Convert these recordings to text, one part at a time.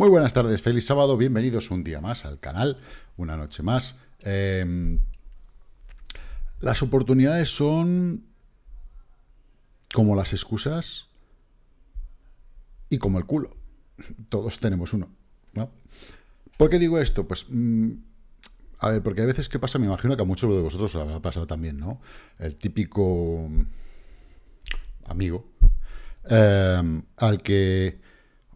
Muy buenas tardes, feliz sábado, bienvenidos un día más al canal, una noche más. Em, las oportunidades son como las excusas y como el culo. Todos tenemos uno. ¿Por qué digo esto? Pues, mm, a ver, porque a veces ¿qué pasa, me imagino que a muchos de vosotros os habrá pasado también, ¿no? El típico mm, amigo em, al que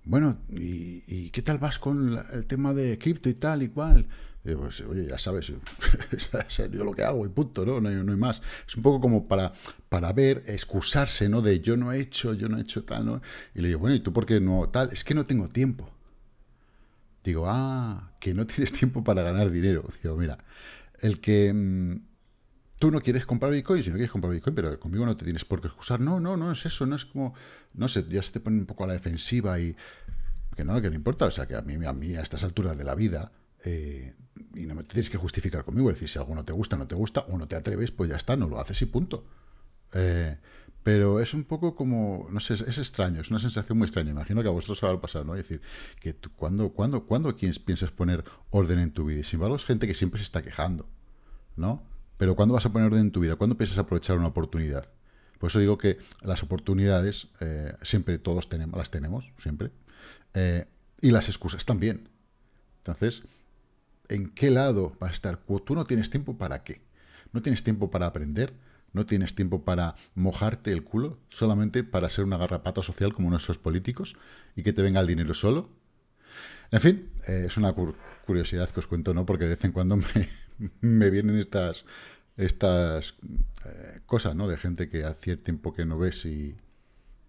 bueno, ¿y, qué tal vas con el tema de cripto y tal y cual? Digo, pues, oye, ya sabes, yo lo que hago y punto, ¿no? No hay, más. Es un poco como para, para ver, excusarse, ¿no? De yo no he hecho, yo no he hecho tal, ¿no? Y le digo, bueno, ¿y tú por qué no tal? Es que no tengo tiempo. Digo, ah, que no tienes tiempo para ganar dinero. Digo, mira, el que... Mm, tú no quieres comprar Bitcoin, si no quieres comprar Bitcoin, pero conmigo no te tienes por qué excusar. No, no, no es eso, no es como, no sé, ya se te pone un poco a la defensiva y que no, que no importa, o sea, que a mí a, mí, a estas alturas de la vida, eh, y no me tienes que justificar conmigo, es decir, si algo no te gusta, no te gusta, o no te atreves, pues ya está, no lo haces y punto. Eh, pero es un poco como, no sé, es, extraño, es una sensación muy extraña. Imagino que a vosotros os va a pasar, ¿no? Es decir, que tú, cuando, cuando cuándo piensas poner orden en tu vida? Y sin embargo, es gente que siempre se está quejando, ¿no? Pero ¿cuándo vas a poner orden en tu vida? ¿Cuándo piensas aprovechar una oportunidad? Por eso digo que las oportunidades eh, siempre todos tenemos, las tenemos, siempre. Eh, y las excusas también. Entonces, ¿en qué lado vas a estar? Tú no tienes tiempo para qué. No tienes tiempo para aprender, no tienes tiempo para mojarte el culo, solamente para ser una garrapata social como nuestros políticos y que te venga el dinero solo en fin, eh, es una curiosidad que os cuento, ¿no? Porque de vez en cuando me, vienen estas, estas eh, cosas, ¿no? De gente que hacía tiempo que no ves y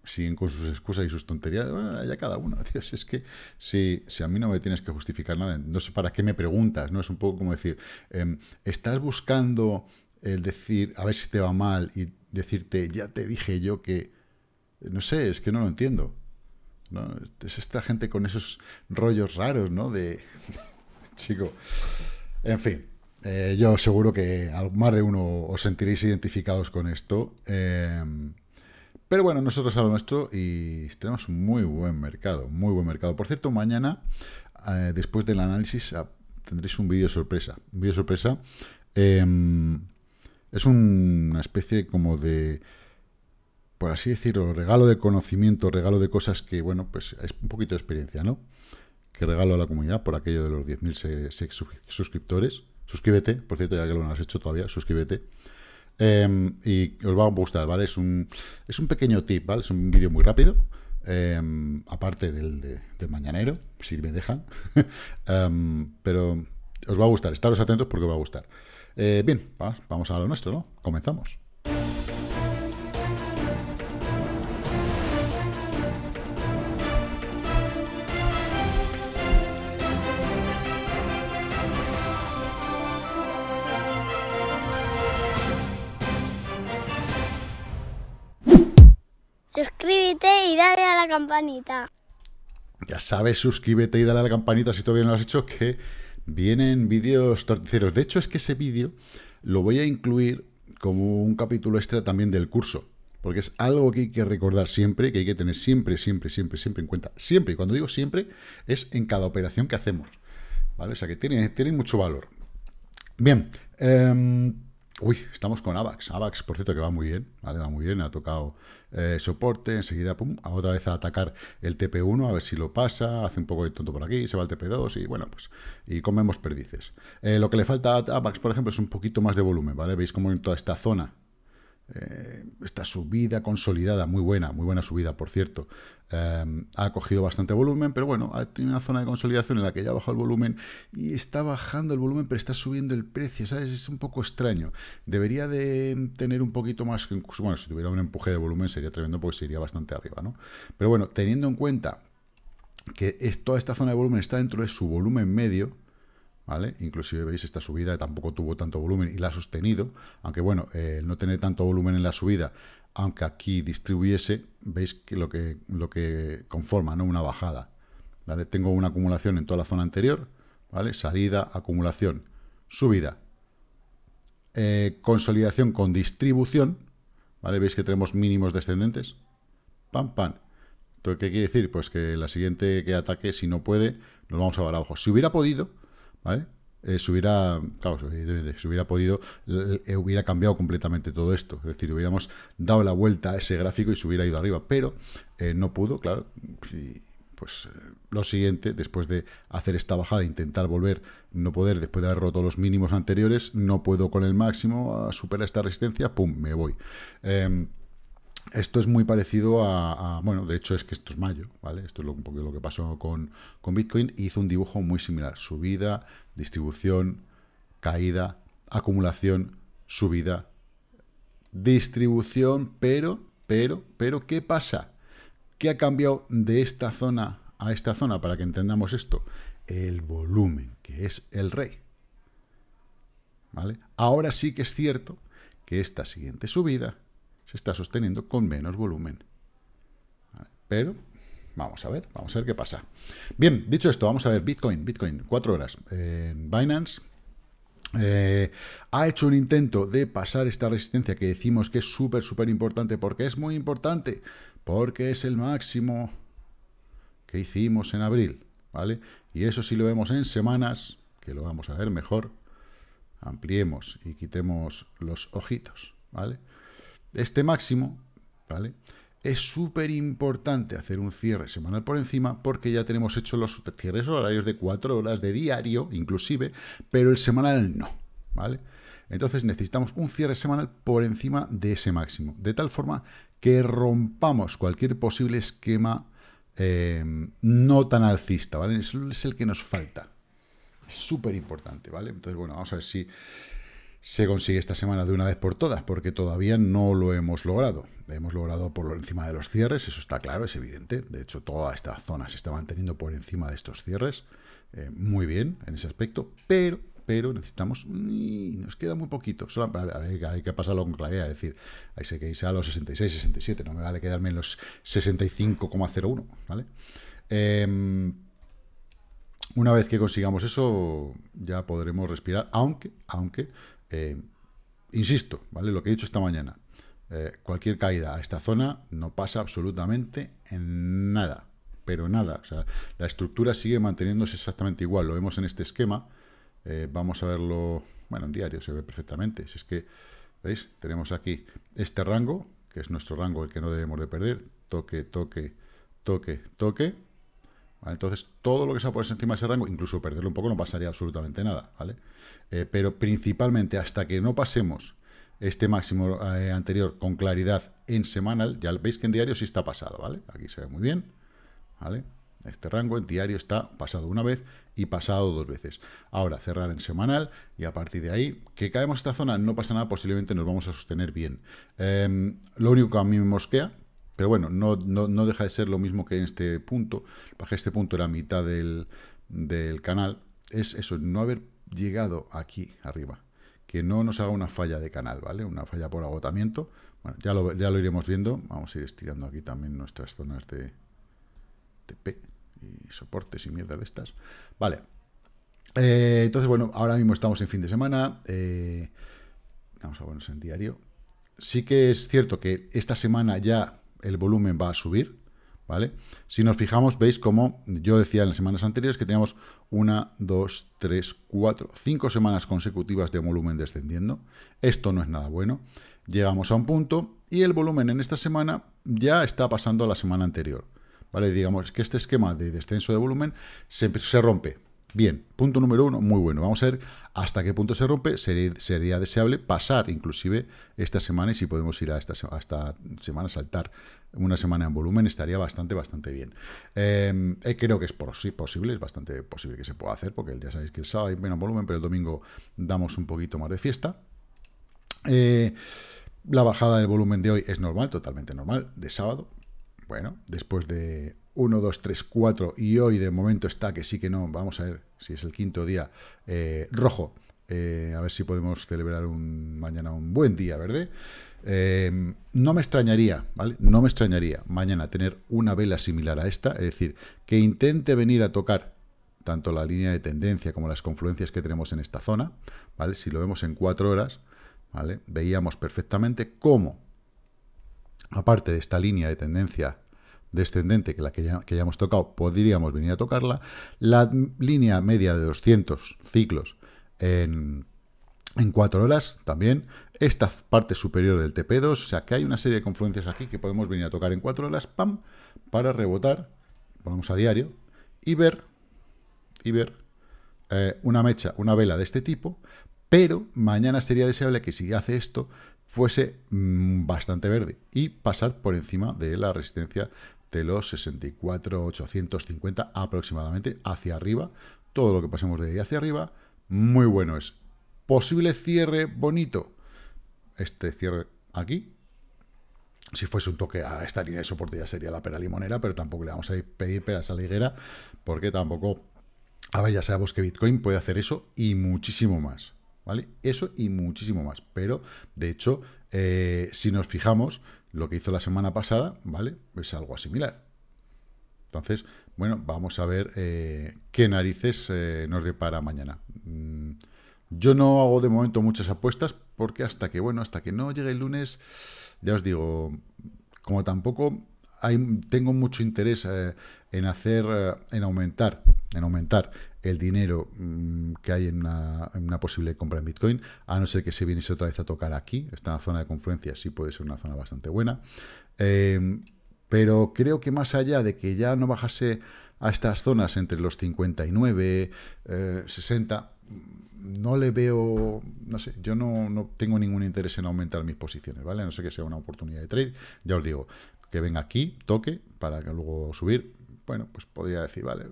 siguen con sus excusas y sus tonterías. Bueno, ya cada uno, Dios, es que si, si, a mí no me tienes que justificar nada, no sé para qué me preguntas, ¿no? Es un poco como decir, em, estás buscando el decir, a ver si te va mal y decirte, ya te dije yo que, no sé, es que no lo entiendo. Es esta gente con esos rollos raros, ¿no? De. Chico. En fin. Eh, yo seguro que más de uno os sentiréis identificados con esto. Em, pero bueno, nosotros a lo nuestro y tenemos un muy buen mercado, muy buen mercado. Por cierto, mañana, eh, después del análisis, ah, tendréis un vídeo sorpresa. Un vídeo sorpresa em, es una especie como de por así decirlo, regalo de conocimiento, regalo de cosas que, bueno, pues es un poquito de experiencia, ¿no? Que regalo a la comunidad por aquello de los 10.000 suscriptores. Suscríbete, por cierto, ya que lo no has hecho todavía, suscríbete. Em, y os va a gustar, ¿vale? Es un, es un pequeño tip, ¿vale? Es un vídeo muy rápido, em, aparte del, mañanero, si me dejan. Em, pero os va a gustar, estaros atentos porque os va a gustar. Eh, bien, vamos a lo nuestro, ¿no? Comenzamos. y dale a la campanita. Ya sabes, suscríbete y dale a la campanita si todavía no lo has hecho, que vienen vídeos torticeros. De hecho, es que ese vídeo lo voy a incluir como un capítulo extra también del curso. Porque es algo que hay que recordar siempre, que hay que tener siempre, siempre, siempre, siempre en cuenta. Siempre, y cuando digo siempre, es en cada operación que hacemos. ¿Vale? O sea que tiene, tiene mucho valor. Bien. Eh, Uy, estamos con AVAX. AVAX, por cierto, que va muy bien. ¿vale? Va muy bien. Ha tocado eh, soporte. Enseguida, pum, otra vez a atacar el TP1, a ver si lo pasa. Hace un poco de tonto por aquí, se va el TP2 y bueno, pues. Y comemos perdices. Eh, lo que le falta a AVAX, por ejemplo, es un poquito más de volumen, ¿vale? Veis cómo en toda esta zona eh, esta subida consolidada, muy buena, muy buena subida, por cierto. Em, ha cogido bastante volumen, pero bueno, ha tenido una zona de consolidación en la que ya ha bajado el volumen y está bajando el volumen, pero está subiendo el precio, ¿sabes? Es un poco extraño. Debería de tener un poquito más, bueno, si tuviera un empuje de volumen sería tremendo porque se iría bastante arriba, ¿no? Pero bueno, teniendo en cuenta que toda esta zona de volumen está dentro de su volumen medio, ¿Vale? Inclusive veis esta subida tampoco tuvo tanto volumen y la ha sostenido, aunque bueno, el eh, no tener tanto volumen en la subida, aunque aquí distribuyese, veis que lo que, lo que conforma, ¿no? Una bajada, ¿vale? Tengo una acumulación en toda la zona anterior, ¿vale? Salida, acumulación, subida, eh, consolidación con distribución, ¿vale? Veis que tenemos mínimos descendentes, pam, pam, entonces, ¿qué quiere decir? Pues que la siguiente que ataque, si no puede, nos vamos a bajar abajo. Si hubiera podido, ¿vale? Eh, se hubiera, claro, hubiera podido, eh, eh, hubiera cambiado completamente todo esto. Es decir, hubiéramos dado la vuelta a ese gráfico y se hubiera ido arriba, pero no pudo, claro. pues lo siguiente, después de hacer esta bajada, intentar volver, no poder, después de haber roto los mínimos anteriores, no puedo con el máximo, superar esta resistencia, pum, me voy. Em, esto es muy parecido a, Bueno, de hecho es que esto es mayo, ¿vale? Esto es lo, un poco lo que pasó con, con Bitcoin. Hizo un dibujo muy similar. Subida, distribución, caída, acumulación, subida, distribución, pero, pero, pero, ¿qué pasa? ¿Qué ha cambiado de esta zona a esta zona para que entendamos esto? El volumen, que es el rey. ¿Vale? Ahora sí que es cierto que esta siguiente subida se está sosteniendo con menos volumen. Pero vamos a ver, vamos a ver qué pasa. Bien, dicho esto, vamos a ver Bitcoin, Bitcoin, cuatro horas en Binance. Eh, ha hecho un intento de pasar esta resistencia que decimos que es súper, súper importante. porque es muy importante? Porque es el máximo que hicimos en abril, ¿vale? Y eso sí lo vemos en semanas, que lo vamos a ver mejor. Ampliemos y quitemos los ojitos, ¿vale? este máximo, ¿vale? Es súper importante hacer un cierre semanal por encima porque ya tenemos hecho los cierres horarios de 4 horas de diario, inclusive, pero el semanal no, ¿vale? Entonces necesitamos un cierre semanal por encima de ese máximo, de tal forma que rompamos cualquier posible esquema em, no tan alcista, ¿vale? Es, es el que nos falta. Es súper importante, ¿vale? Entonces, bueno, vamos a ver si se consigue esta semana de una vez por todas, porque todavía no lo hemos logrado. Hemos logrado por encima de los cierres, eso está claro, es evidente. De hecho, toda esta zona se está manteniendo por encima de estos cierres. Eh, muy bien en ese aspecto, pero, pero necesitamos... Y nos queda muy poquito. hay que pasarlo con claridad. Es decir, hay que irse a los 66, 67. No me vale quedarme en los 65,01, ¿vale? Em, una vez que consigamos eso, ya podremos respirar, aunque, aunque eh, insisto, ¿vale? Lo que he dicho esta mañana. Eh, cualquier caída a esta zona no pasa absolutamente en nada. Pero nada. O sea, la estructura sigue manteniéndose exactamente igual. Lo vemos en este esquema. Eh, vamos a verlo. Bueno, en diario se ve perfectamente. Si es que, ¿veis? Tenemos aquí este rango, que es nuestro rango el que no debemos de perder. Toque, toque, toque, toque. Entonces, todo lo que sea por encima de ese rango, incluso perderlo un poco, no pasaría absolutamente nada, ¿vale? Eh, pero principalmente hasta que no pasemos este máximo eh, anterior con claridad en semanal, ya veis que en diario sí está pasado, ¿vale? Aquí se ve muy bien, ¿vale? Este rango en diario está pasado una vez y pasado dos veces. Ahora, cerrar en semanal y a partir de ahí, que caemos esta zona, no pasa nada, posiblemente nos vamos a sostener bien. Em, lo único que a mí me mosquea, pero bueno, no, deja de ser lo mismo que en este punto. Bajé este punto la mitad del, canal. Es eso, no haber llegado aquí arriba. Que no nos haga una falla de canal, ¿vale? Una falla por agotamiento. Bueno, ya lo, ya lo iremos viendo. Vamos a ir estirando aquí también nuestras zonas de, de y soportes y mierda de estas. Vale. Eh, entonces, bueno, ahora mismo estamos en fin de semana. Eh, vamos a ponernos en diario. Sí que es cierto que esta semana ya el volumen va a subir, ¿vale? Si nos fijamos, veis como yo decía en las semanas anteriores que teníamos una, dos, tres, cuatro, cinco semanas consecutivas de volumen descendiendo. Esto no es nada bueno. Llegamos a un punto y el volumen en esta semana ya está pasando a la semana anterior. ¿Vale? Digamos que este esquema de descenso de volumen se, se rompe, Bien, punto número uno, muy bueno. Vamos a ver hasta qué punto se rompe. Sería, deseable pasar inclusive esta semana y si podemos ir a esta, semana, saltar una semana en volumen, estaría bastante, bastante bien. Em, eh, creo que es posible, es bastante posible que se pueda hacer, porque ya sabéis que el sábado hay menos volumen, pero el domingo damos un poquito más de fiesta. Eh, la bajada del volumen de hoy es normal, totalmente normal, de sábado. Bueno, después de 1, 2, 3, 4 y hoy de momento está que sí que no, vamos a ver si es el quinto día eh, rojo, eh, a ver si podemos celebrar un, mañana un buen día, ¿verdad? Eh, no me extrañaría, ¿vale? No me extrañaría mañana tener una vela similar a esta, es decir, que intente venir a tocar tanto la línea de tendencia como las confluencias que tenemos en esta zona, ¿vale? Si lo vemos en cuatro horas, ¿vale? Veíamos perfectamente cómo, aparte de esta línea de tendencia descendente, que la que ya, hemos tocado, podríamos venir a tocarla. La línea media de 200 ciclos en, en 4 horas también. Esta parte superior del TP2, o sea que hay una serie de confluencias aquí que podemos venir a tocar en 4 horas, pam, para rebotar, ponemos a diario, y ver, y ver eh, una mecha, una vela de este tipo, pero mañana sería deseable que si hace esto fuese mm, bastante verde y pasar por encima de la resistencia de los 64,850 aproximadamente hacia arriba. Todo lo que pasemos de ahí hacia arriba, muy bueno es. Posible cierre bonito. Este cierre aquí. Si fuese un toque a esta línea de soporte ya sería la pera limonera, pero tampoco le vamos a pedir peras a esa liguera. porque tampoco... A ver, ya sabemos que Bitcoin puede hacer eso y muchísimo más. ¿Vale? Eso y muchísimo más. Pero, de hecho, eh, si nos fijamos, lo que hizo la semana pasada, ¿vale? Es algo similar. Entonces, bueno, vamos a ver eh, qué narices nos eh, nos depara mañana. Mm, yo no hago de momento muchas apuestas porque hasta que, bueno, hasta que no llegue el lunes, ya os digo, como tampoco tengo mucho interés eh, en hacer, en aumentar, en aumentar el dinero mm, que hay en una, posible compra en Bitcoin, a no ser que se viniese otra vez a tocar aquí, esta zona de confluencia sí puede ser una zona bastante buena, em, pero creo que más allá de que ya no bajase a estas zonas entre los 59, 60, eh, no le veo, no sé, yo no, no, tengo ningún interés en aumentar mis posiciones, ¿vale? No sé que sea una oportunidad de trade, ya os digo, que venga aquí, toque, para luego subir, bueno, pues podría decir, vale,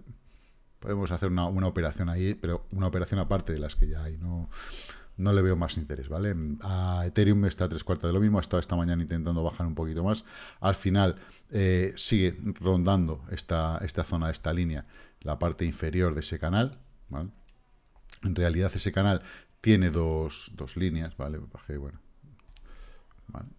podemos hacer una, operación ahí, pero una operación aparte de las que ya hay, no, no le veo más interés, ¿vale? A Ethereum está a tres cuartas de lo mismo, ha estado esta mañana intentando bajar un poquito más, al final eh, sigue rondando esta, esta zona, esta línea, la parte inferior de ese canal, En realidad ese canal tiene dos, líneas, ¿vale? Bajé, bueno,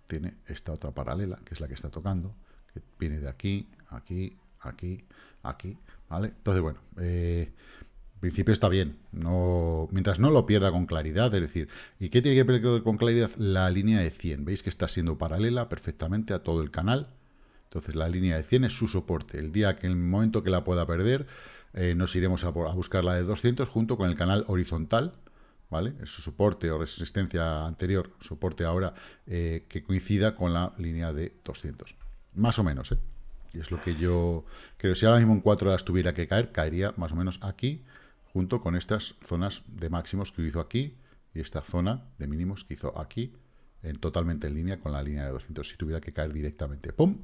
tiene esta otra paralela, que es la que está tocando, que viene de aquí, aquí, aquí, aquí, ¿Vale? Entonces, bueno, eh, en principio está bien. No, mientras no lo pierda con claridad, es decir, ¿y qué tiene que perder con claridad? La línea de 100. Veis que está siendo paralela perfectamente a todo el canal. Entonces, la línea de 100 es su soporte. El día que, en el momento que la pueda perder, eh, nos iremos a, buscar la de 200 junto con el canal horizontal, ¿vale? Su soporte o resistencia anterior, soporte ahora, eh, que coincida con la línea de 200. Más o menos, ¿eh? Y es lo que yo creo. Si ahora mismo en cuatro horas tuviera que caer, caería más o menos aquí, junto con estas zonas de máximos que hizo aquí y esta zona de mínimos que hizo aquí, totalmente en línea con la línea de 200. Si tuviera que caer directamente, ¡pum!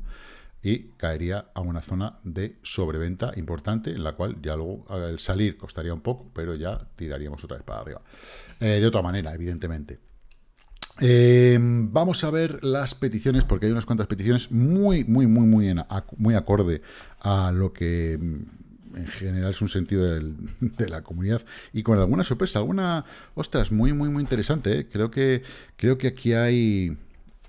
Y caería a una zona de sobreventa importante, en la cual ya luego el salir costaría un poco, pero ya tiraríamos otra vez para arriba. Eh, de otra manera, evidentemente. Em, vamos a ver las peticiones, porque hay unas cuantas peticiones muy, muy, muy, muy, muy acorde a lo que mm, en general es un sentido de la comunidad y con alguna sorpresa, alguna, ostras, muy, muy, muy interesante. ¿eh? Creo que creo que aquí hay,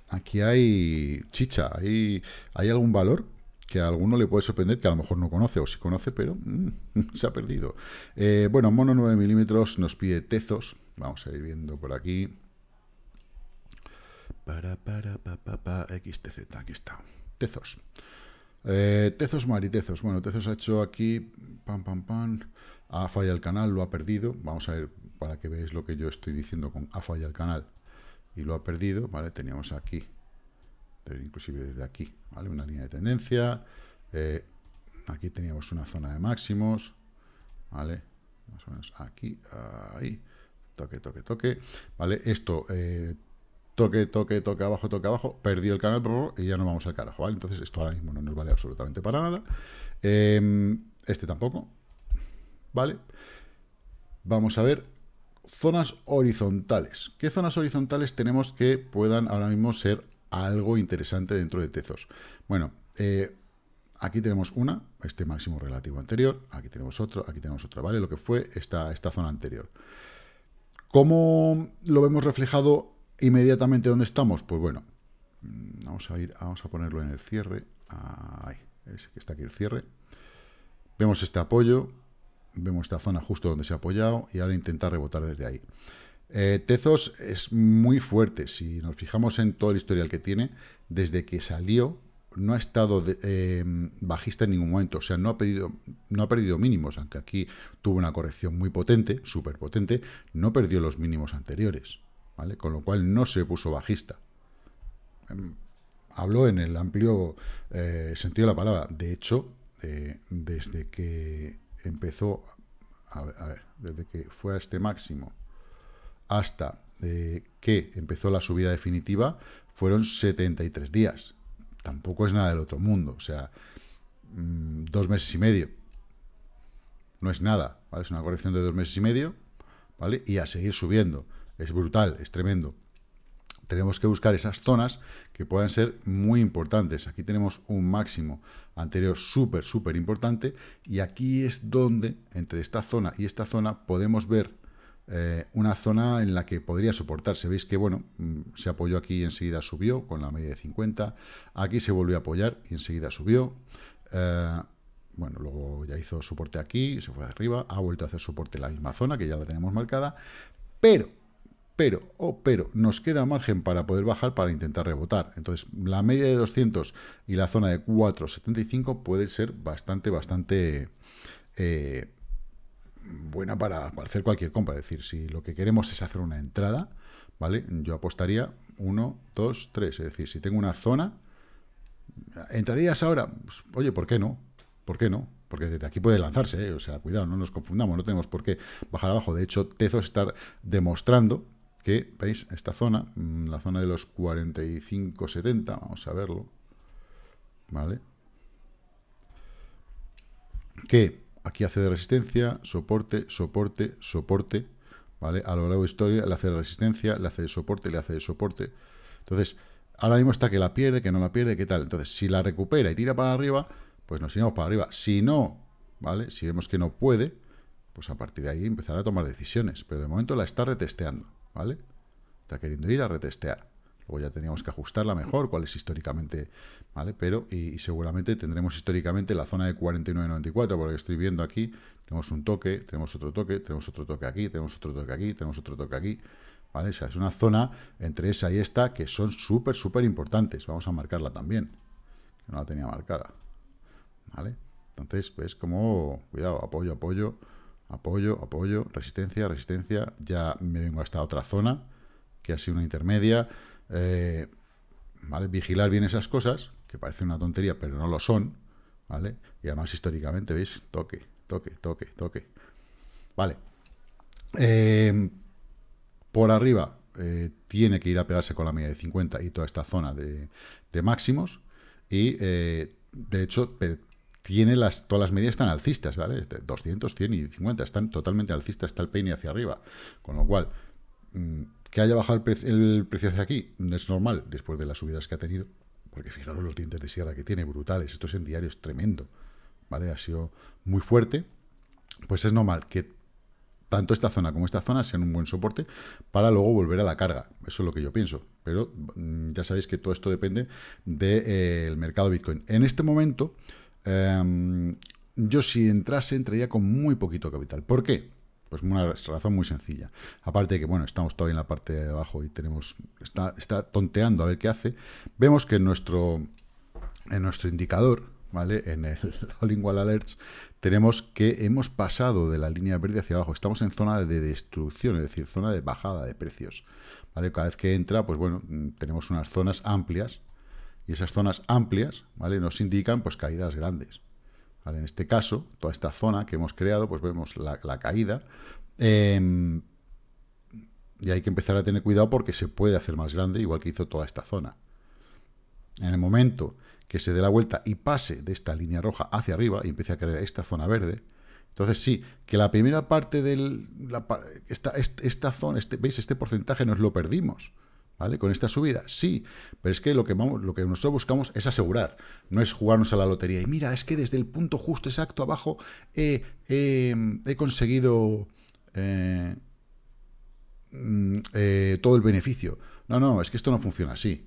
aquí hay chicha, hay, hay algún valor que a alguno le puede sorprender, que a lo mejor no conoce o si conoce, pero mm, se ha perdido. Eh, bueno, Mono 9 milímetros nos pide tezos, vamos a ir viendo por aquí. Para, para, pa, pa, pa, XTZ, aquí está. Tezos. Eh, Tezos Bueno, Tezos ha hecho aquí, pam, pam, pam, ha falla el canal, lo ha perdido. Vamos a ver para que veáis lo que yo estoy diciendo con ha falla el canal y lo ha perdido, ¿vale? Teníamos aquí, inclusive desde aquí, ¿vale? Una línea de tendencia. Eh, aquí teníamos una zona de máximos, ¿vale? Más o menos aquí, ahí, toque, toque, toque, ¿vale? Esto... Eh, toque, toque, toque abajo, toque abajo, perdió el canal y ya no vamos al carajo, ¿vale? Entonces esto ahora mismo no nos vale absolutamente para nada. Em, este tampoco, ¿vale? Vamos a ver zonas horizontales. ¿Qué zonas horizontales tenemos que puedan ahora mismo ser algo interesante dentro de Tezos? Bueno, eh, aquí tenemos una, este máximo relativo anterior, aquí tenemos otro, aquí tenemos otra, ¿vale? Lo que fue esta, esta zona anterior. ¿Cómo lo vemos reflejado inmediatamente dónde estamos? Pues bueno, mm, vamos a ir, vamos a ponerlo en el cierre. Ahí, que está aquí el cierre. Vemos este apoyo, vemos esta zona justo donde se ha apoyado y ahora intentar rebotar desde ahí. Eh, Tezos es muy fuerte. Si nos fijamos en todo el historial que tiene, desde que salió no ha estado eh, bajista en ningún momento. O sea, no ha, no ha perdido mínimos, aunque aquí tuvo una corrección muy potente, súper potente, no perdió los mínimos anteriores. Con lo cual no se puso bajista. Em, habló en el amplio eh, sentido de la palabra. De hecho, eh, desde que empezó, a ver, desde que fue a este máximo hasta eh, que empezó la subida definitiva, fueron 73 días. Tampoco es nada del otro mundo, o sea, mm, dos meses y medio. No es nada, ¿vale? Es una corrección de dos meses y medio, ¿vale? Y a seguir subiendo es brutal, es tremendo. Tenemos que buscar esas zonas que puedan ser muy importantes. Aquí tenemos un máximo anterior súper, súper importante y aquí es donde, entre esta zona y esta zona, podemos ver eh, una zona en la que podría soportarse. Veis que, bueno, mm, se apoyó aquí y enseguida subió con la media de 50. Aquí se volvió a apoyar y enseguida subió. Eh, bueno, luego ya hizo soporte aquí, se fue de arriba, ha vuelto a hacer soporte en la misma zona, que ya la tenemos marcada, pero pero, oh, pero, nos queda margen para poder bajar para intentar rebotar. Entonces, la media de 200 y la zona de 4,75 puede ser bastante, bastante eh, buena para, hacer cualquier compra. Es decir, si lo que queremos es hacer una entrada, ¿vale? Yo apostaría 1, 2, 3. Es decir, si tengo una zona, ¿entrarías ahora? Pues, oye, ¿por qué no? ¿Por qué no? porque desde aquí puede lanzarse, ¿eh? o sea, cuidado, no nos confundamos, no tenemos por qué bajar abajo. De hecho, Tezos está demostrando que, veis, esta zona, mm, la zona de los 70, vamos a verlo, ¿vale? Que aquí hace de resistencia, soporte, soporte, soporte, ¿vale? A lo largo de historia le hace de resistencia, le hace de soporte, le hace de soporte. Entonces, ahora mismo está que la pierde, que no la pierde, qué tal. Entonces, si la recupera y tira para arriba, pues nos iremos para arriba. Si no, ¿vale? Si vemos que no puede, pues a partir de ahí empezará a tomar decisiones. Pero de momento la está retesteando. ¿vale? Está queriendo ir a retestear. Luego ya teníamos que ajustarla mejor, cuál es históricamente, ¿vale? Pero, y, seguramente tendremos históricamente la zona de 49.94, porque estoy viendo aquí, tenemos un toque, tenemos otro toque, tenemos otro toque aquí, tenemos otro toque aquí, tenemos otro toque aquí, ¿vale? O sea, es una zona entre esa y esta que son súper, súper importantes. Vamos a marcarla también, que no la tenía marcada, ¿vale? Entonces, ves pues, como, cuidado, apoyo, apoyo, apoyo, apoyo, resistencia, resistencia, ya me vengo a esta otra zona, que ha sido una intermedia, eh, ¿vale? Vigilar bien esas cosas, que parece una tontería, pero no lo son, ¿vale? Y además históricamente, ¿veis? Toque, toque, toque, toque. Vale. Eh, por arriba eh, tiene que ir a pegarse con la media de 50 y toda esta zona de, máximos. Y de hecho, tiene las, todas las medidas están alcistas, ¿vale? 200, este, 100 y 50, están totalmente alcistas, está el peine hacia arriba. Con lo cual, mm, que haya bajado el, precio hacia aquí, es normal, después de las subidas que ha tenido, porque fijaros los dientes de sierra que tiene, brutales, esto es en diario, es tremendo, ¿vale? Ha sido muy fuerte, pues es normal que tanto esta zona como esta zona sean un buen soporte para luego volver a la carga. Eso es lo que yo pienso. Pero mm, ya sabéis que todo esto depende del eh, mercado Bitcoin. En este momento, Em, yo si entrase, entraría con muy poquito capital. ¿Por qué? Pues una razón muy sencilla. Aparte de que, bueno, estamos todavía en la parte de abajo y tenemos está, está tonteando a ver qué hace. Vemos que en nuestro, en nuestro indicador, ¿vale? En el All Wall Alerts, tenemos que hemos pasado de la línea verde hacia abajo. Estamos en zona de destrucción, es decir, zona de bajada de precios. ¿vale? Cada vez que entra, pues bueno, mm, tenemos unas zonas amplias esas zonas amplias, ¿vale? Nos indican, pues, caídas grandes. En este caso, toda esta zona que hemos creado, pues vemos la, caída. Em, y hay que empezar a tener cuidado porque se puede hacer más grande, igual que hizo toda esta zona. En el momento que se dé la vuelta y pase de esta línea roja hacia arriba y empiece a crear esta zona verde, entonces sí, que la primera parte de esta, zona, este, ¿veis? Este porcentaje nos lo perdimos. ¿vale? Con esta subida, sí, pero es que lo que, lo que nosotros buscamos es asegurar, no es jugarnos a la lotería. Y mira, es que desde el punto justo exacto abajo he, conseguido eh, mm, eh, todo el beneficio. No, no, es que esto no funciona así.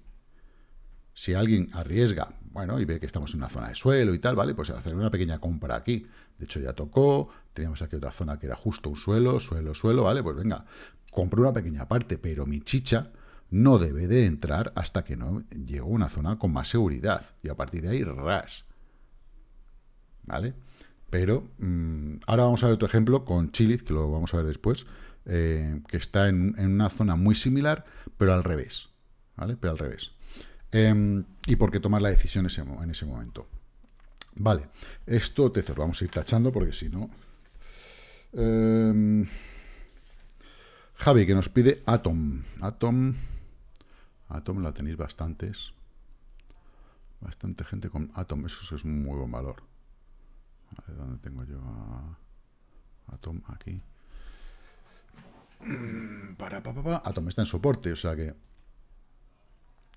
Si alguien arriesga, bueno, y ve que estamos en una zona de suelo y tal, ¿vale? Pues hacer una pequeña compra aquí. De hecho, ya tocó, teníamos aquí otra zona que era justo un suelo, suelo, suelo, ¿vale? Pues venga, compro una pequeña parte, pero mi chicha no debe de entrar hasta que no llegue a una zona con más seguridad. Y a partir de ahí, ras. ¿Vale? Pero mm, ahora vamos a ver otro ejemplo con Chiliz, que lo vamos a ver después, eh, que está en, una zona muy similar, pero al revés. ¿Vale? Pero al revés. Em, y por qué tomar la decisión en ese momento. Vale, esto te vamos a ir tachando porque si no... Em, Javi, que nos pide Atom. Atom... Atom la tenéis bastantes. Bastante gente con Atom. Eso es un muy buen valor. ¿Dónde tengo yo a Atom? Aquí. Para, pa, pa, Atom está en soporte, o sea que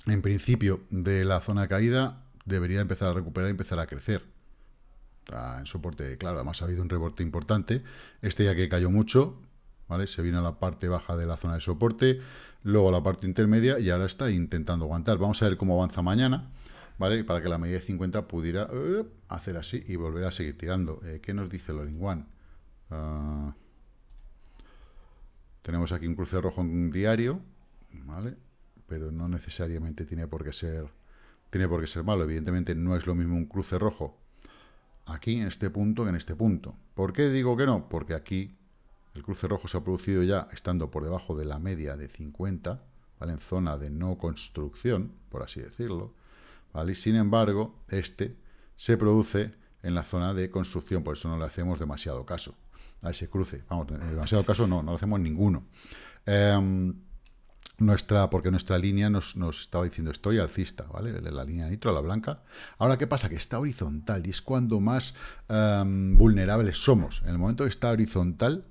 en principio de la zona caída debería empezar a recuperar y empezar a crecer. Está en soporte, claro, además ha habido un rebote importante. Este ya que cayó mucho, ¿vale? Se viene a la parte baja de la zona de soporte, luego a la parte intermedia y ahora está intentando aguantar. Vamos a ver cómo avanza mañana, ¿vale? Para que la medida de 50 pudiera uh, hacer así y volver a seguir tirando. Eh, ¿Qué nos dice lo One? Ah, tenemos aquí un cruce rojo en diario, Pero no necesariamente tiene por qué ser tiene por qué ser malo. Evidentemente no es lo mismo un cruce rojo aquí en este punto que en este punto. ¿Por qué digo que no? Porque aquí el cruce rojo se ha producido ya estando por debajo de la media de 50, ¿vale? en zona de no construcción, por así decirlo. ¿vale? sin embargo, este se produce en la zona de construcción, por eso no le hacemos demasiado caso a ese cruce. Vamos, eh, demasiado caso no, no le hacemos ninguno. Em, nuestra, porque nuestra línea nos, estaba diciendo estoy alcista, ¿vale? La línea nitro, la blanca. Ahora, ¿qué pasa? Que está horizontal y es cuando más em, vulnerables somos. En el momento que está horizontal,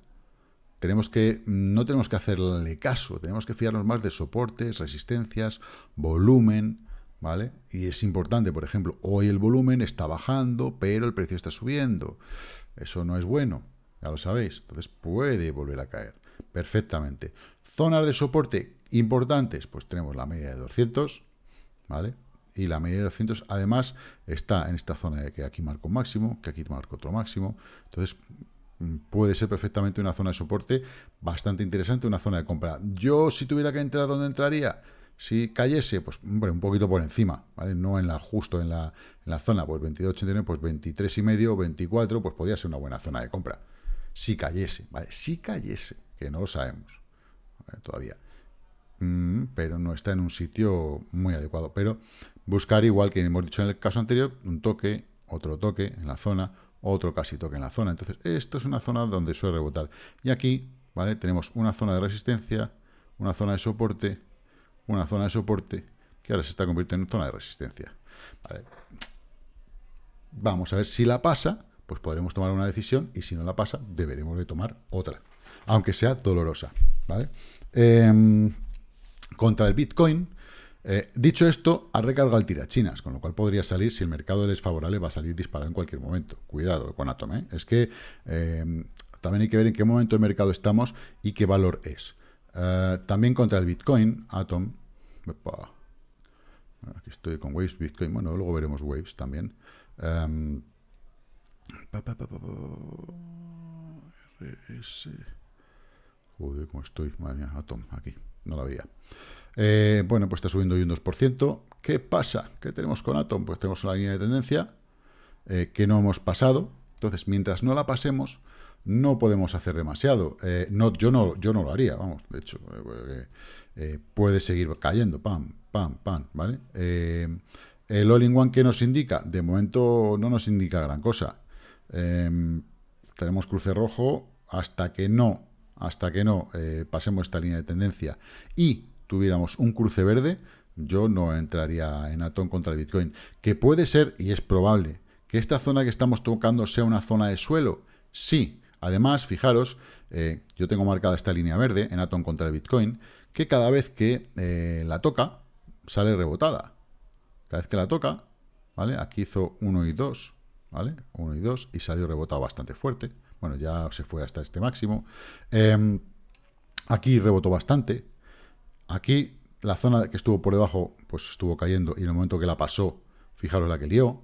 tenemos que, no tenemos que hacerle caso, tenemos que fiarnos más de soportes, resistencias, volumen, ¿vale? Y es importante, por ejemplo, hoy el volumen está bajando, pero el precio está subiendo. Eso no es bueno, ya lo sabéis. Entonces puede volver a caer perfectamente. Zonas de soporte importantes, pues tenemos la media de 200, ¿vale? y la media de 200 además está en esta zona de que aquí marco máximo, que aquí marco otro máximo. Entonces, Mm, puede ser perfectamente una zona de soporte bastante interesante, una zona de compra. Yo, si tuviera que entrar, ¿dónde entraría? Si cayese, pues hombre, un poquito por encima, ¿vale? No en la justo en la, la zona, pues 22,89, pues 23 y medio, 24, pues podría ser una buena zona de compra. Si cayese, ¿vale? Si cayese, que no lo sabemos todavía. Mm, pero no está en un sitio muy adecuado. Pero buscar, igual que hemos dicho en el caso anterior, un toque, otro toque en la zona, otro casi toque en la zona. Entonces, esto es una zona donde suele rebotar. Y aquí, ¿vale? Tenemos una zona de resistencia, una zona de soporte, una zona de soporte, que ahora se está convirtiendo en zona de resistencia. Vamos a ver si la pasa, pues podremos tomar una decisión, y si no la pasa, deberemos de tomar otra, aunque sea dolorosa, ¿vale? Em, contra el Bitcoin, eh, dicho esto, ha recargado el tirachinas, con lo cual podría salir, si el mercado les es favorable, va a salir disparado en cualquier momento. Cuidado con Atom, ¿eh? Es que em, también hay que ver en qué momento de mercado estamos y qué valor es. Eh, también contra el Bitcoin, Atom. Aquí estoy con Waves, Bitcoin. Bueno, luego veremos Waves también. Em, Joder, cómo estoy. Madre mía, Atom, aquí. No la veía. Eh, bueno, pues está subiendo hoy un 2%. ¿Qué pasa? ¿Qué tenemos con Atom? Pues tenemos una línea de tendencia eh, que no hemos pasado. Entonces, mientras no la pasemos, no podemos hacer demasiado. Eh, yo, no, yo no lo haría, vamos, de hecho, puede seguir cayendo, pam, pam, pam, ¿vale? el all-in-one que nos indica, de momento no nos indica gran cosa. Em, tenemos cruce rojo hasta que no, hasta que no pasemos esta línea de tendencia y tuviéramos un cruce verde, yo no entraría en Atom contra el Bitcoin. Que puede ser, y es probable, que esta zona que estamos tocando sea una zona de suelo. Sí. Además, fijaros, eh, yo tengo marcada esta línea verde en Atom contra el Bitcoin, que cada vez que eh, la toca, sale rebotada. Cada vez que la toca, ¿vale? Aquí hizo 1 y 2, ¿vale? 1 y 2 y salió rebotado bastante fuerte. Bueno, ya se fue hasta este máximo. Em, aquí rebotó bastante, Aquí la zona que estuvo por debajo, pues estuvo cayendo y en el momento que la pasó, fijaros la que lió.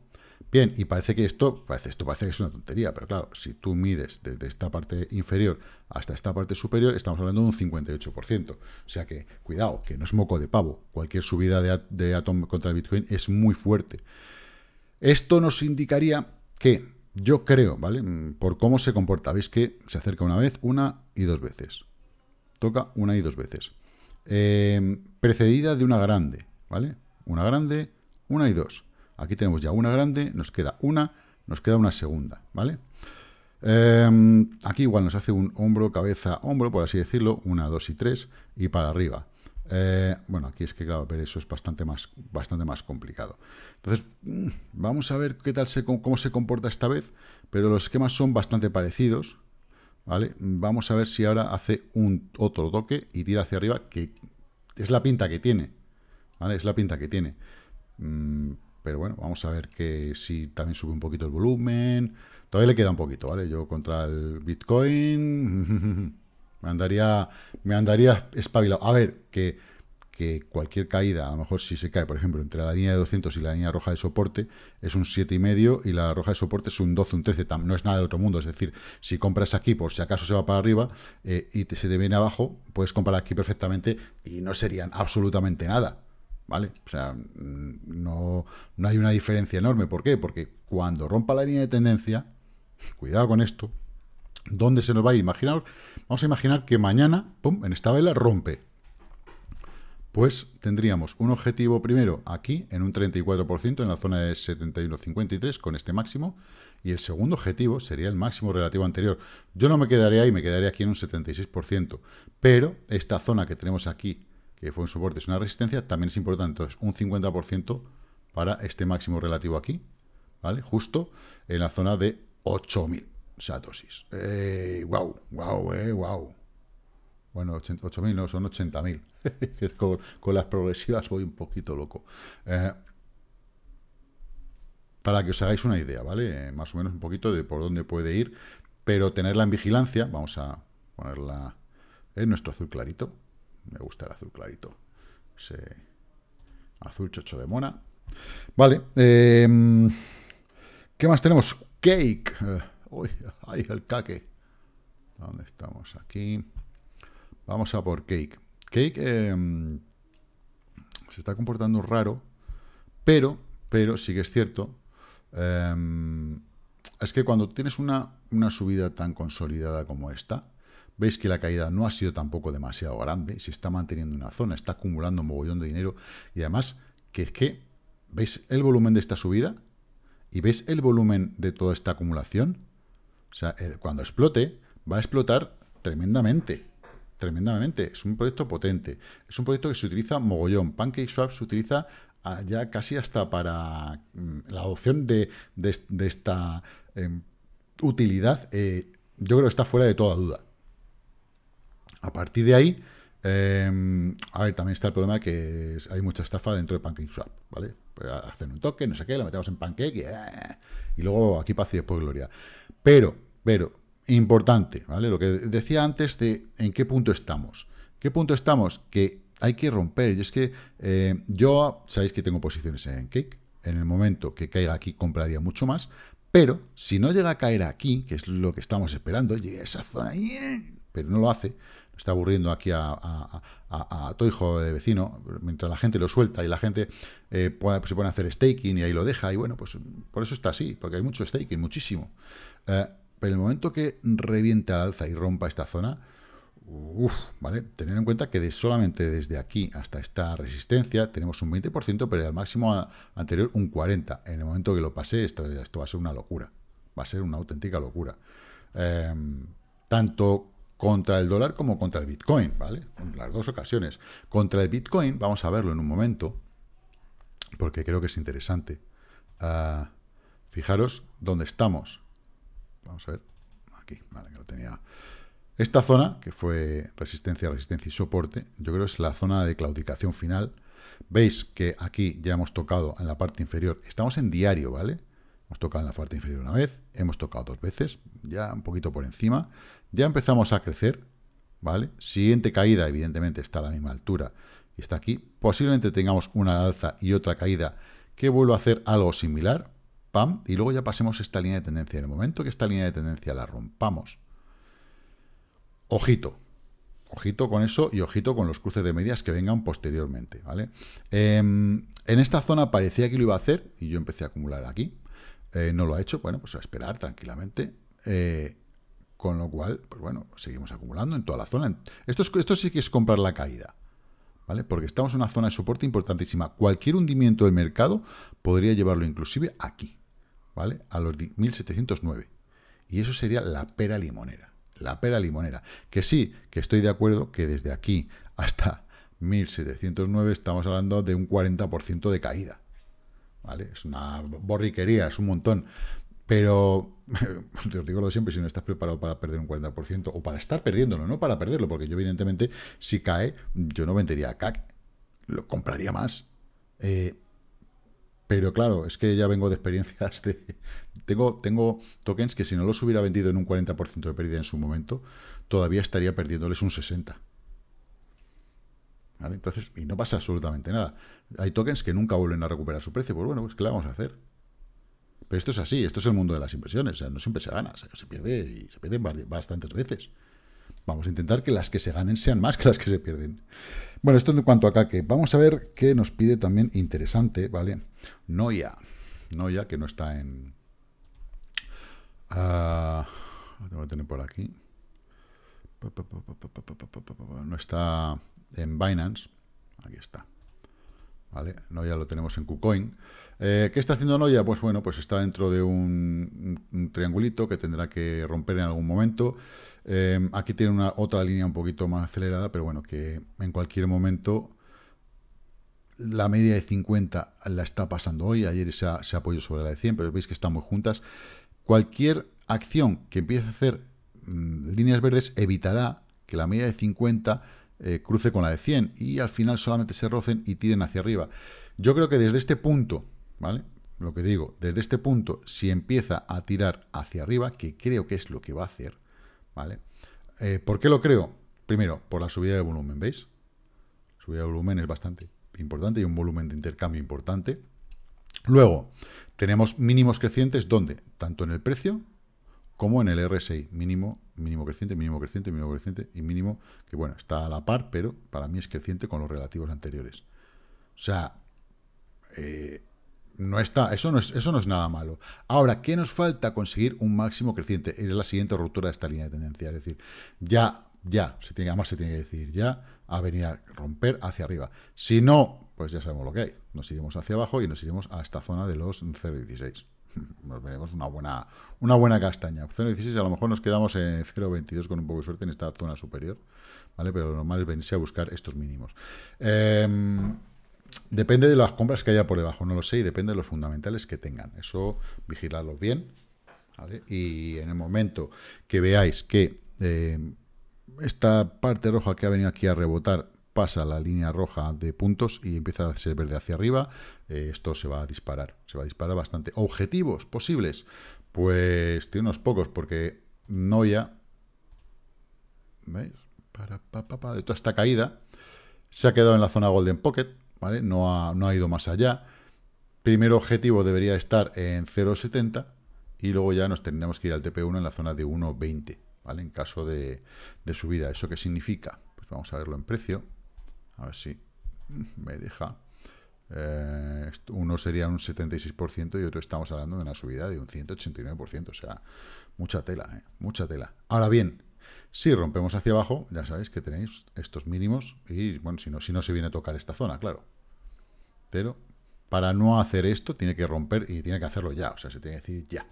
Bien, y parece que esto, parece, esto parece que es una tontería, pero claro, si tú mides desde esta parte inferior hasta esta parte superior, estamos hablando de un 58%. O sea que, cuidado, que no es moco de pavo. Cualquier subida de, de Atom contra el Bitcoin es muy fuerte. Esto nos indicaría que, yo creo, ¿vale? Mm, por cómo se comporta, veis que se acerca una vez, una y dos veces. Toca una y dos veces. Em, precedida de una grande, ¿vale? Una grande, una y dos. Aquí tenemos ya una grande, nos queda una, nos queda una segunda, ¿vale? Em, aquí igual nos hace un hombro, cabeza, hombro, por así decirlo, una, dos y tres, y para arriba. Eh, bueno, aquí es que, claro, pero eso es bastante más, bastante más complicado. Entonces, mm, vamos a ver qué tal se, cómo se comporta esta vez, pero los esquemas son bastante parecidos, ¿vale? Vamos a ver si ahora hace un otro toque y tira hacia arriba, que es la pinta que tiene, ¿vale? Es la pinta que tiene. Mm, pero bueno, vamos a ver que si también sube un poquito el volumen. Todavía le queda un poquito, ¿vale? Yo contra el Bitcoin me andaría, me andaría espabilado. A ver, que que cualquier caída, a lo mejor si se cae, por ejemplo, entre la línea de 200 y la línea roja de soporte, es un 7,5 y la roja de soporte es un 12, un 13, no es nada del otro mundo. Es decir, si compras aquí, por si acaso se va para arriba eh, y te, se te viene abajo, puedes comprar aquí perfectamente y no serían absolutamente nada. ¿Vale? O sea, mm, no, no hay una diferencia enorme. ¿Por qué? Porque cuando rompa la línea de tendencia, cuidado con esto, ¿dónde se nos va a ir? Imaginaos, vamos a imaginar que mañana, pum, en esta vela rompe pues tendríamos un objetivo primero aquí, en un 34%, en la zona de 71.53, con este máximo, y el segundo objetivo sería el máximo relativo anterior. Yo no me quedaría ahí, me quedaría aquí en un 76%, pero esta zona que tenemos aquí, que fue un soporte, es una resistencia, también es importante, entonces un 50% para este máximo relativo aquí, ¿vale? Justo en la zona de 8.000 satosis. ¡Ey! Eh, guau, guau, ¡Eh! ¡Wow! Bueno, 8.000 no, son 80.000. con, las progresivas voy un poquito loco. Eh, para que os hagáis una idea, ¿vale? Eh, más o menos un poquito de por dónde puede ir, pero tenerla en vigilancia. Vamos a ponerla en nuestro azul clarito. Me gusta el azul clarito. Ese azul chocho de mona. Vale. Em, ¿Qué más tenemos? Cake. Eh, ay, el cake. ¿Dónde estamos? Aquí. Vamos a por Cake. Cake em, se está comportando raro, pero, pero sí que es cierto. Em, es que cuando tienes una, subida tan consolidada como esta, Veis que la caída no ha sido tampoco demasiado grande, se está manteniendo una zona, está acumulando un mogollón de dinero y además que es que veis el volumen de esta subida y veis el volumen de toda esta acumulación. O sea, eh, cuando explote, va a explotar tremendamente tremendamente. Es un proyecto potente. Es un proyecto que se utiliza mogollón. PancakeSwap se utiliza ah, ya casi hasta para mm, la adopción de, esta em, utilidad. Eh, yo creo que está fuera de toda duda. A partir de ahí, em, a ver, también está el problema de que hay mucha estafa dentro de PancakeSwap, ¿vale? Pues, hacer ah, hacen un toque, no sé qué, lo metemos en Pancake eh, y, luego aquí paz y después gloria. Pero, pero, importante, ¿vale? Lo que decía antes de en qué punto estamos. ¿Qué punto estamos? Que hay que romper. Y es que eh, yo, sabéis que tengo posiciones en Cake. En el momento que caiga aquí compraría mucho más. Pero si no llega a caer aquí, que es lo que estamos esperando, llega a esa zona, pero no lo hace, está aburriendo aquí a, a, hijo de vecino, mientras la gente lo suelta y la gente eh, se pone a hacer staking y ahí lo deja, y bueno, pues por eso está así, porque hay mucho staking, muchísimo. Eh, en el momento que revienta al alza y rompa esta zona, ¿vale? Tener en cuenta que de solamente desde aquí hasta esta resistencia tenemos un 20%, pero al máximo anterior un 40%. En el momento que lo pase, esto, esto, va a ser una locura. Va a ser una auténtica locura. Em, tanto contra el dólar como contra el Bitcoin, ¿vale? En las dos ocasiones. Contra el Bitcoin, vamos a verlo en un momento, porque creo que es interesante. Ah, fijaros dónde estamos. Vamos a ver, aquí, vale, que lo tenía... Esta zona, que fue resistencia, resistencia y soporte, yo creo que es la zona de claudicación final. Veis que aquí ya hemos tocado en la parte inferior, estamos en diario, ¿vale? Hemos tocado en la parte inferior una vez, hemos tocado dos veces, ya un poquito por encima. Ya empezamos a crecer, ¿vale? Siguiente caída, evidentemente, está a la misma altura y está aquí. Posiblemente tengamos una alza y otra caída que vuelva a hacer algo similar, pam, y luego ya pasemos esta línea de tendencia. En el momento que esta línea de tendencia la rompamos, ojito, ojito con eso y ojito con los cruces de medias que vengan posteriormente, ¿vale? Em, en esta zona parecía que lo iba a hacer y yo empecé a acumular aquí. Eh, no lo ha hecho, bueno, pues a esperar tranquilamente. Eh, con lo cual, pues bueno, seguimos acumulando en toda la zona. Esto, es, esto sí que es comprar la caída, ¿vale? Porque estamos en una zona de soporte importantísima. Cualquier hundimiento del mercado podría llevarlo inclusive aquí, ¿vale? A los 1709. Y eso sería la pera limonera. La pera limonera. Que sí, que estoy de acuerdo que desde aquí hasta 1709 estamos hablando de un 40% de caída. ¿Vale? Es una borriquería, es un montón. Pero, te os digo lo siempre, si no estás preparado para perder un 40% o para estar perdiéndolo, no para perderlo, porque yo evidentemente si cae, yo no vendería a CAC, lo compraría más. Eh, pero claro, es que ya vengo de experiencias de... Tengo, tengo tokens que si no los hubiera vendido en un 40% de pérdida en su momento, todavía estaría perdiéndoles un 60%. Entonces, y no pasa absolutamente nada. Hay tokens que nunca vuelven a recuperar su precio. Pues bueno, pues ¿qué le vamos a hacer? Pero esto es así, esto es el mundo de las inversiones. O sea, no siempre se gana, o sea, se pierde y se pierde bastantes veces. Vamos a intentar que las que se ganen sean más que las que se pierden. Bueno, esto en cuanto a Kake. Vamos a ver qué nos pide también interesante, ¿vale? Noia. Noia, que no está en... lo tener por aquí. No está en Binance. Aquí está. No ya lo tenemos en KuCoin. Eh, ¿Qué está haciendo Noya? Pues bueno, pues está dentro de un, triangulito que tendrá que romper en algún momento. Eh, aquí tiene una otra línea un poquito más acelerada, pero bueno, que en cualquier momento la media de 50 la está pasando hoy. Ayer se, apoyó sobre la de 100, pero veis que están muy juntas. Cualquier acción que empiece a hacer mm, líneas verdes evitará que la media de 50 eh, cruce con la de 100 y al final solamente se rocen y tiren hacia arriba. Yo creo que desde este punto, ¿vale? Lo que digo, desde este punto, si empieza a tirar hacia arriba, que creo que es lo que va a hacer, ¿vale? Eh, ¿Por qué lo creo? Primero, por la subida de volumen, ¿veis? Subida de volumen es bastante importante y un volumen de intercambio importante. Luego, tenemos mínimos crecientes, donde Tanto en el precio como en el RSI, mínimo mínimo creciente, mínimo creciente, mínimo creciente y mínimo que, bueno, está a la par, pero para mí es creciente con los relativos anteriores. O sea, eh, no está, eso no, es, eso no es nada malo. Ahora, ¿qué nos falta conseguir un máximo creciente? Es la siguiente ruptura de esta línea de tendencia. Es decir, ya, ya, se tiene, además se tiene que decir ya, a venir a romper hacia arriba. Si no, pues ya sabemos lo que hay. Nos iremos hacia abajo y nos iremos a esta zona de los 0,16 nos veremos una buena, una buena castaña. a lo mejor nos quedamos en 0.22 con un poco de suerte en esta zona superior, ¿vale? Pero lo normal es venirse a buscar estos mínimos. Em, depende de las compras que haya por debajo, no lo sé, y depende de los fundamentales que tengan. Eso, vigilarlos bien, Y en el momento que veáis que eh, esta parte roja que ha venido aquí a rebotar pasa la línea roja de puntos y empieza a ser verde hacia arriba, eh, esto se va a disparar, se va a disparar bastante. ¿Objetivos posibles? Pues tiene unos pocos, porque ya ¿veis? Para, pa, de toda esta caída, se ha quedado en la zona Golden Pocket, ¿vale? No ha, no ha ido más allá. Primer objetivo debería estar en 0.70 y luego ya nos tendríamos que ir al TP1 en la zona de 1.20, ¿vale? En caso de, de subida. ¿Eso qué significa? Pues vamos a verlo en precio. A ver si me deja. Eh, uno sería un 76% y otro estamos hablando de una subida de un 189%. O sea, mucha tela, eh, mucha tela. Ahora bien, si rompemos hacia abajo, ya sabéis que tenéis estos mínimos y, bueno, si no, si no se viene a tocar esta zona, claro. Pero para no hacer esto, tiene que romper y tiene que hacerlo ya. O sea, se tiene que decir ya.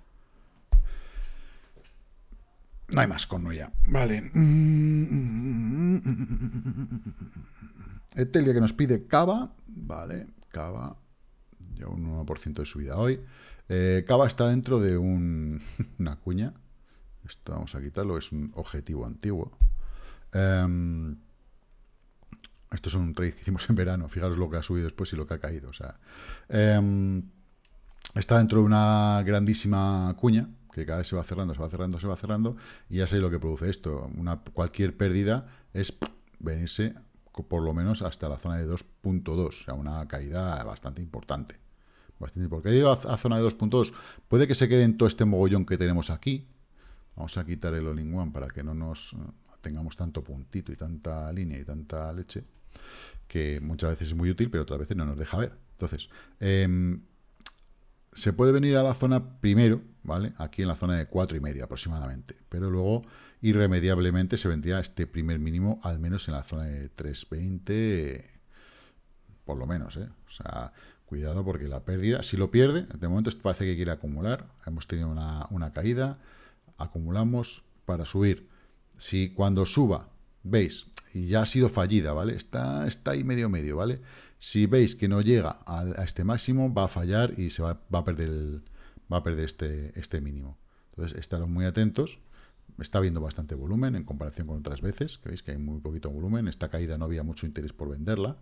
No hay más con ya. Vale. Etelia que nos pide Cava. Vale, Cava. Ya un 9% de subida hoy. Cava está dentro de una cuña. Esto vamos a quitarlo, es un objetivo antiguo. esto es un trade que hicimos en verano. Fijaros lo que ha subido después y lo que ha caído. O sea, está dentro de una grandísima cuña que cada vez se va cerrando, se va cerrando, se va cerrando, y ya sé lo que produce esto. Una, cualquier pérdida es venirse por lo menos hasta la zona de 2.2, o sea, una caída bastante importante. Bastante, porque ha ido a, zona de 2.2, puede que se quede en todo este mogollón que tenemos aquí. Vamos a quitar el all one para que no nos eh, tengamos tanto puntito y tanta línea y tanta leche, que muchas veces es muy útil, pero otras veces no nos deja ver. Entonces, em, se puede venir a la zona primero, ¿vale? Aquí en la zona de 4,5 aproximadamente. Pero luego, irremediablemente, se vendría este primer mínimo, al menos en la zona de 3,20, por lo menos, ¿eh? O sea, cuidado porque la pérdida, si lo pierde, de momento esto parece que quiere acumular, hemos tenido una, caída, acumulamos para subir. Si cuando suba, veis, y ya ha sido fallida, ¿vale? Está, está ahí medio medio, ¿vale? Si veis que no llega a, este máximo, va a fallar y se va, va a perder el, va a perder este, este mínimo. Entonces, estaros muy atentos. Está habiendo bastante volumen en comparación con otras veces, que veis que hay muy poquito volumen. Esta caída no había mucho interés por venderla.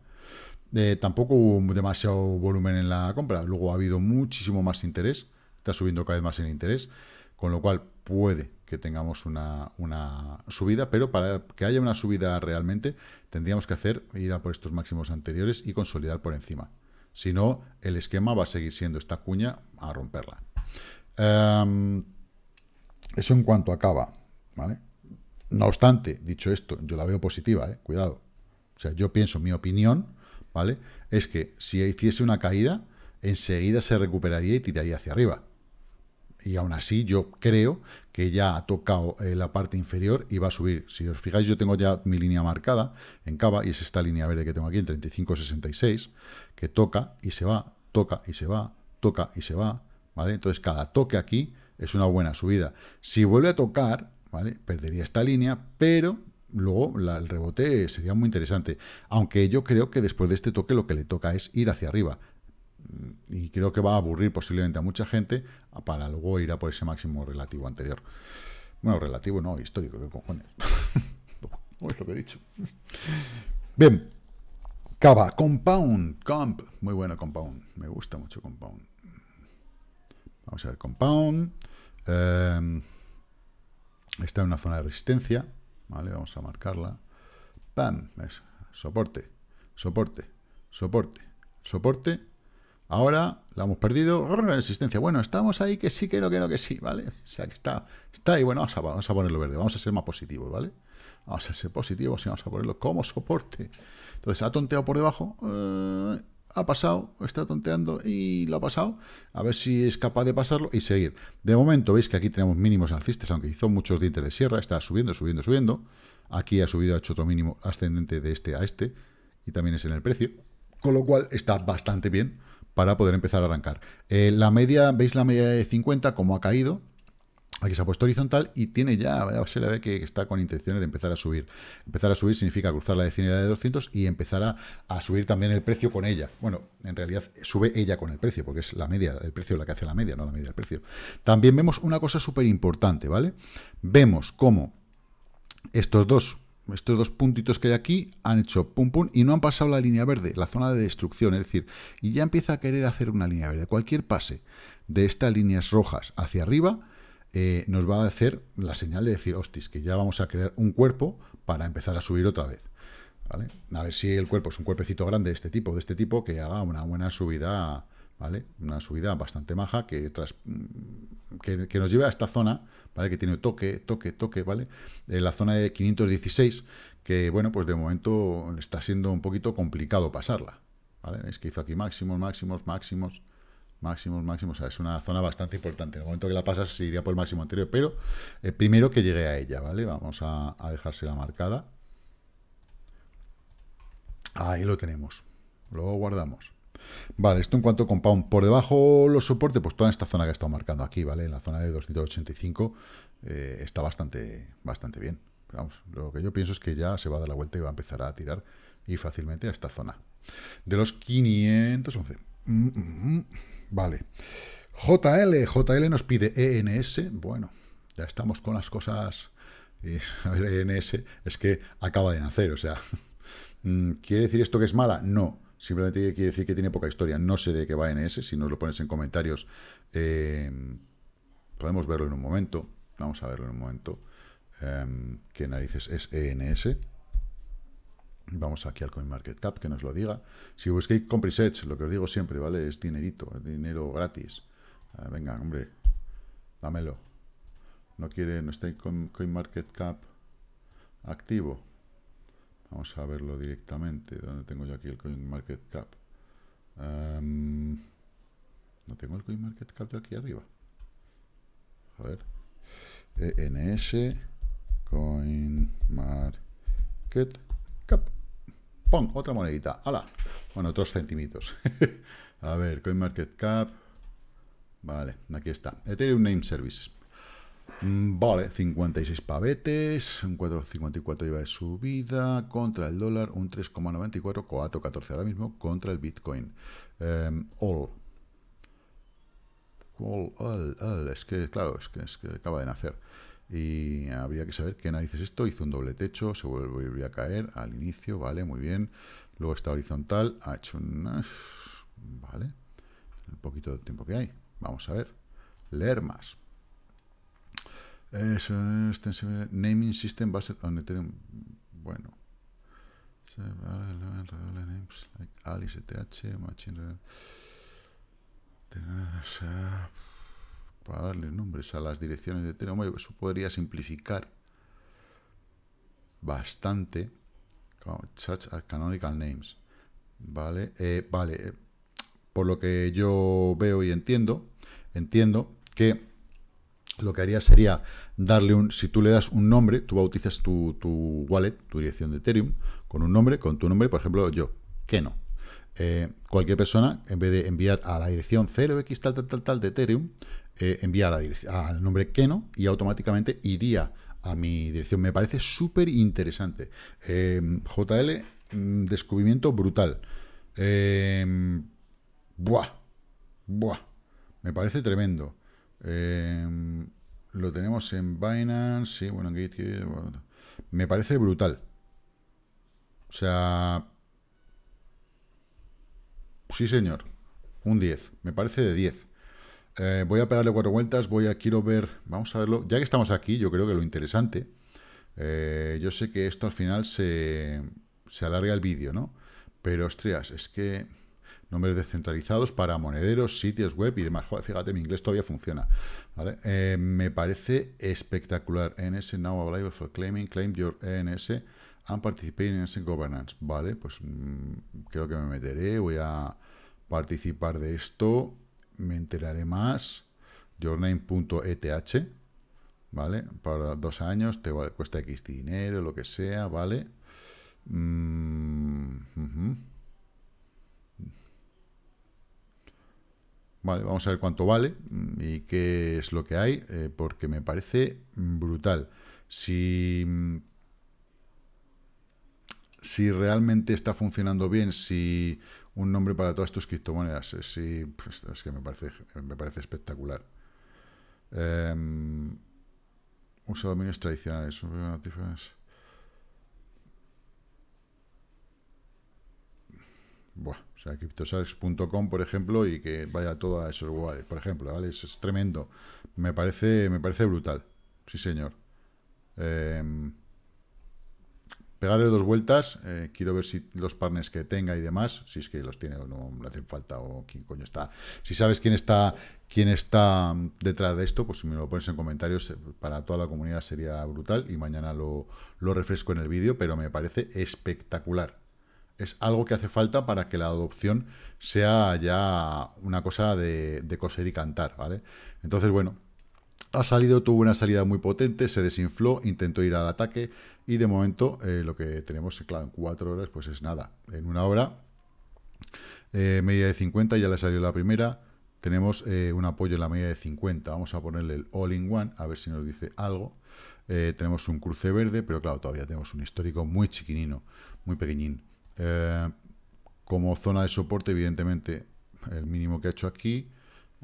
Eh, tampoco hubo demasiado volumen en la compra. Luego ha habido muchísimo más interés. Está subiendo cada vez más el interés. Con lo cual puede que tengamos una, una, subida, pero para que haya una subida realmente tendríamos que hacer ir a por estos máximos anteriores y consolidar por encima. Si no, el esquema va a seguir siendo esta cuña a romperla. Em, eso en cuanto acaba, ¿vale? No obstante, dicho esto, yo la veo positiva, ¿eh? cuidado. O sea, yo pienso, mi opinión, ¿vale? Es que si hiciese una caída, enseguida se recuperaría y tiraría hacia arriba. Y aún así, yo creo que ya ha tocado eh, la parte inferior y va a subir. Si os fijáis, yo tengo ya mi línea marcada en cava, y es esta línea verde que tengo aquí, en 35.66, que toca y se va, toca y se va, toca y se va, entonces cada toque aquí es una buena subida. Si vuelve a tocar, ¿vale? Perdería esta línea, pero luego el rebote sería muy interesante. Aunque yo creo que después de este toque lo que le toca es ir hacia arriba. Mm, y creo que va a aburrir posiblemente a mucha gente para luego ir a por ese máximo relativo anterior. Bueno, relativo no, histórico, que cojones. no es lo que he dicho. Bien. Cava, Compound, Comp. Muy bueno Compound. Me gusta mucho Compound. Vamos a ver, compound. Em, está en una zona de resistencia. Vale, vamos a marcarla. ¡Pam! ¿ves? Soporte, soporte, soporte, soporte. Ahora la hemos perdido. Resistencia. Bueno, estamos ahí que sí, que no, que no, que sí, ¿vale? O sea, que está, está ahí. Bueno, vamos a, ponerlo verde. Vamos a ser más positivos, ¿vale? Vamos a ser positivos y vamos a ponerlo como soporte. Entonces, ha tonteado por debajo. Eh, ha pasado, está tonteando y lo ha pasado. A ver si es capaz de pasarlo y seguir. De momento veis que aquí tenemos mínimos alcistas, aunque hizo muchos dientes de sierra, está subiendo, subiendo, subiendo. Aquí ha subido, ha hecho otro mínimo ascendente de este a este y también es en el precio. Con lo cual está bastante bien para poder empezar a arrancar. Eh, la media, veis la media de 50 como ha caído, Aquí se ha puesto horizontal y tiene ya, se le ve que está con intenciones de empezar a subir. Empezar a subir significa cruzar la decinidad de 200 y empezar a, subir también el precio con ella. Bueno, en realidad sube ella con el precio, porque es la media, el precio la que hace la media, no la media del precio. También vemos una cosa súper importante, ¿vale? Vemos cómo estos dos estos dos puntitos que hay aquí han hecho pum pum y no han pasado la línea verde, la zona de destrucción, es decir, y ya empieza a querer hacer una línea verde. Cualquier pase de estas líneas rojas hacia arriba eh, nos va a hacer la señal de decir, hostis, que ya vamos a crear un cuerpo para empezar a subir otra vez. A ver si el cuerpo es un cuerpecito grande de este tipo, de este tipo, que haga una buena subida, ¿vale? Una subida bastante maja que, tras, mm, que, nos lleve a esta zona, ¿vale? Que tiene toque, toque, toque, ¿vale? la zona de 516, que, bueno, pues de momento está siendo un poquito complicado pasarla, ¿vale? Es que hizo aquí máximos, máximos, máximos, Máximos, máximos. es una zona bastante importante. En el momento que la pasas se iría por el máximo anterior, pero eh, primero que llegue a ella, ¿vale? Vamos a, dejársela marcada. Ahí lo tenemos. Lo guardamos. Vale, esto en cuanto a compound. Por debajo los soportes, pues toda esta zona que he estado marcando aquí, ¿vale? En la zona de 285 eh, está bastante, bastante bien. vamos, lo que yo pienso es que ya se va a dar la vuelta y va a empezar a tirar y fácilmente a esta zona. De los 511. Vale. JL, JL nos pide ENS. Bueno, ya estamos con las cosas... Y a ver, ENS es que acaba de nacer, o sea... Mm, ¿Quiere decir esto que es mala? No. Simplemente quiere decir que tiene poca historia. No sé de qué va ENS. Si nos lo pones en comentarios, em, podemos verlo en un momento. Vamos a verlo en un momento. Em, ¿Qué narices es ENS? Vamos aquí al CoinMarketCap que nos lo diga. Si busquéis Edge lo que os digo siempre, ¿vale? Es dinerito, es dinero gratis. Ah, venga, hombre, dámelo. No quiere, no está en CoinMarketCap activo. Vamos a verlo directamente. ¿Dónde tengo yo aquí el CoinMarketCap? Em, no tengo el CoinMarketCap de aquí arriba. A ver. ENS CoinMarketCap. ¡Pum! Otra monedita. ¡Hala! Bueno, otros centímetros a ver, CoinMarketCap. Vale, aquí está. Ethereum Name Services. Mm, vale, 56 pavetes, un 4,54 iba de subida, contra el dólar un 3,94, 4,14 ahora mismo, contra el Bitcoin. Em, all. All, all, es que, claro, es que, es que acaba de nacer y habría que saber qué narices esto, hizo un doble techo, se volvió a caer al inicio, vale, muy bien, luego está horizontal, ha hecho un... vale, el poquito de tiempo que hay, vamos a ver, leer más. Es extensible, naming system based on bueno, Alice ETH, Machine para darle nombres a las direcciones de Ethereum, eso podría simplificar bastante canonical names. Vale, eh, vale. Eh, por lo que yo veo y entiendo, entiendo que lo que haría sería darle un, si tú le das un nombre, tú bautizas tu, wallet, tu dirección de Ethereum, con un nombre, con tu nombre, por ejemplo, yo, que no. Eh, cualquier persona, en vez de enviar a la dirección 0x tal, tal, tal, tal de Ethereum, eh, envía al nombre Keno y automáticamente iría a mi dirección. Me parece súper interesante. Em, JL, mm, descubrimiento brutal. Em, buah, buah, me parece tremendo. Em, lo tenemos en Binance, sí, bueno, me parece brutal. O sea, sí señor, un 10, me parece de 10. Eh, voy a pegarle cuatro vueltas, voy a, quiero ver, vamos a verlo, ya que estamos aquí, yo creo que lo interesante, eh, yo sé que esto al final se, alarga el vídeo, ¿no? Pero, ostras, es que nombres descentralizados para monederos, sitios web y demás. Joder, fíjate, mi inglés todavía funciona. ¿vale? Eh, me parece espectacular. NS now available for claiming, claim your NS and participate in NS governance. Vale, pues mm, creo que me meteré, voy a participar de esto me enteraré más. Yourname.eth, ¿vale? Para dos años te cuesta X dinero, lo que sea, ¿vale? Mm, vale, vamos a ver cuánto vale y qué es lo que hay, eh, porque me parece brutal. Si, si realmente está funcionando bien, si un nombre para todas tus criptomonedas. Eh, sí, pues, es que me parece, me parece espectacular. Eh, em, usa dominios tradicionales. Buah, o sea, criptosales.com, por ejemplo, y que vaya todo a esos lugares. por ejemplo, ¿vale? Es, tremendo. Me parece, me parece brutal. Sí, señor. Eh, pegarle dos vueltas, eh, quiero ver si los partners que tenga y demás, si es que los tiene o no le hacen falta o quién coño está. Si sabes quién está quién está mm, detrás de esto, pues si me lo pones en comentarios, eh, para toda la comunidad sería brutal y mañana lo, refresco en el vídeo, pero me parece espectacular. Es algo que hace falta para que la adopción sea ya una cosa de coser y cantar, ¿vale? Entonces, bueno, ha salido, tuvo una salida muy potente, se desinfló, intentó ir al ataque y de momento eh, lo que tenemos, eh, claro, en cuatro horas pues es nada. En una hora, eh, media de 50, ya le salió la primera, tenemos un apoyo en la media de 50, vamos a ponerle el all-in-one, a ver si nos dice algo. tenemos un cruce verde, pero claro, todavía tenemos un histórico muy chiquinino, muy pequeñín. como zona de soporte, evidentemente, el mínimo que ha hecho aquí,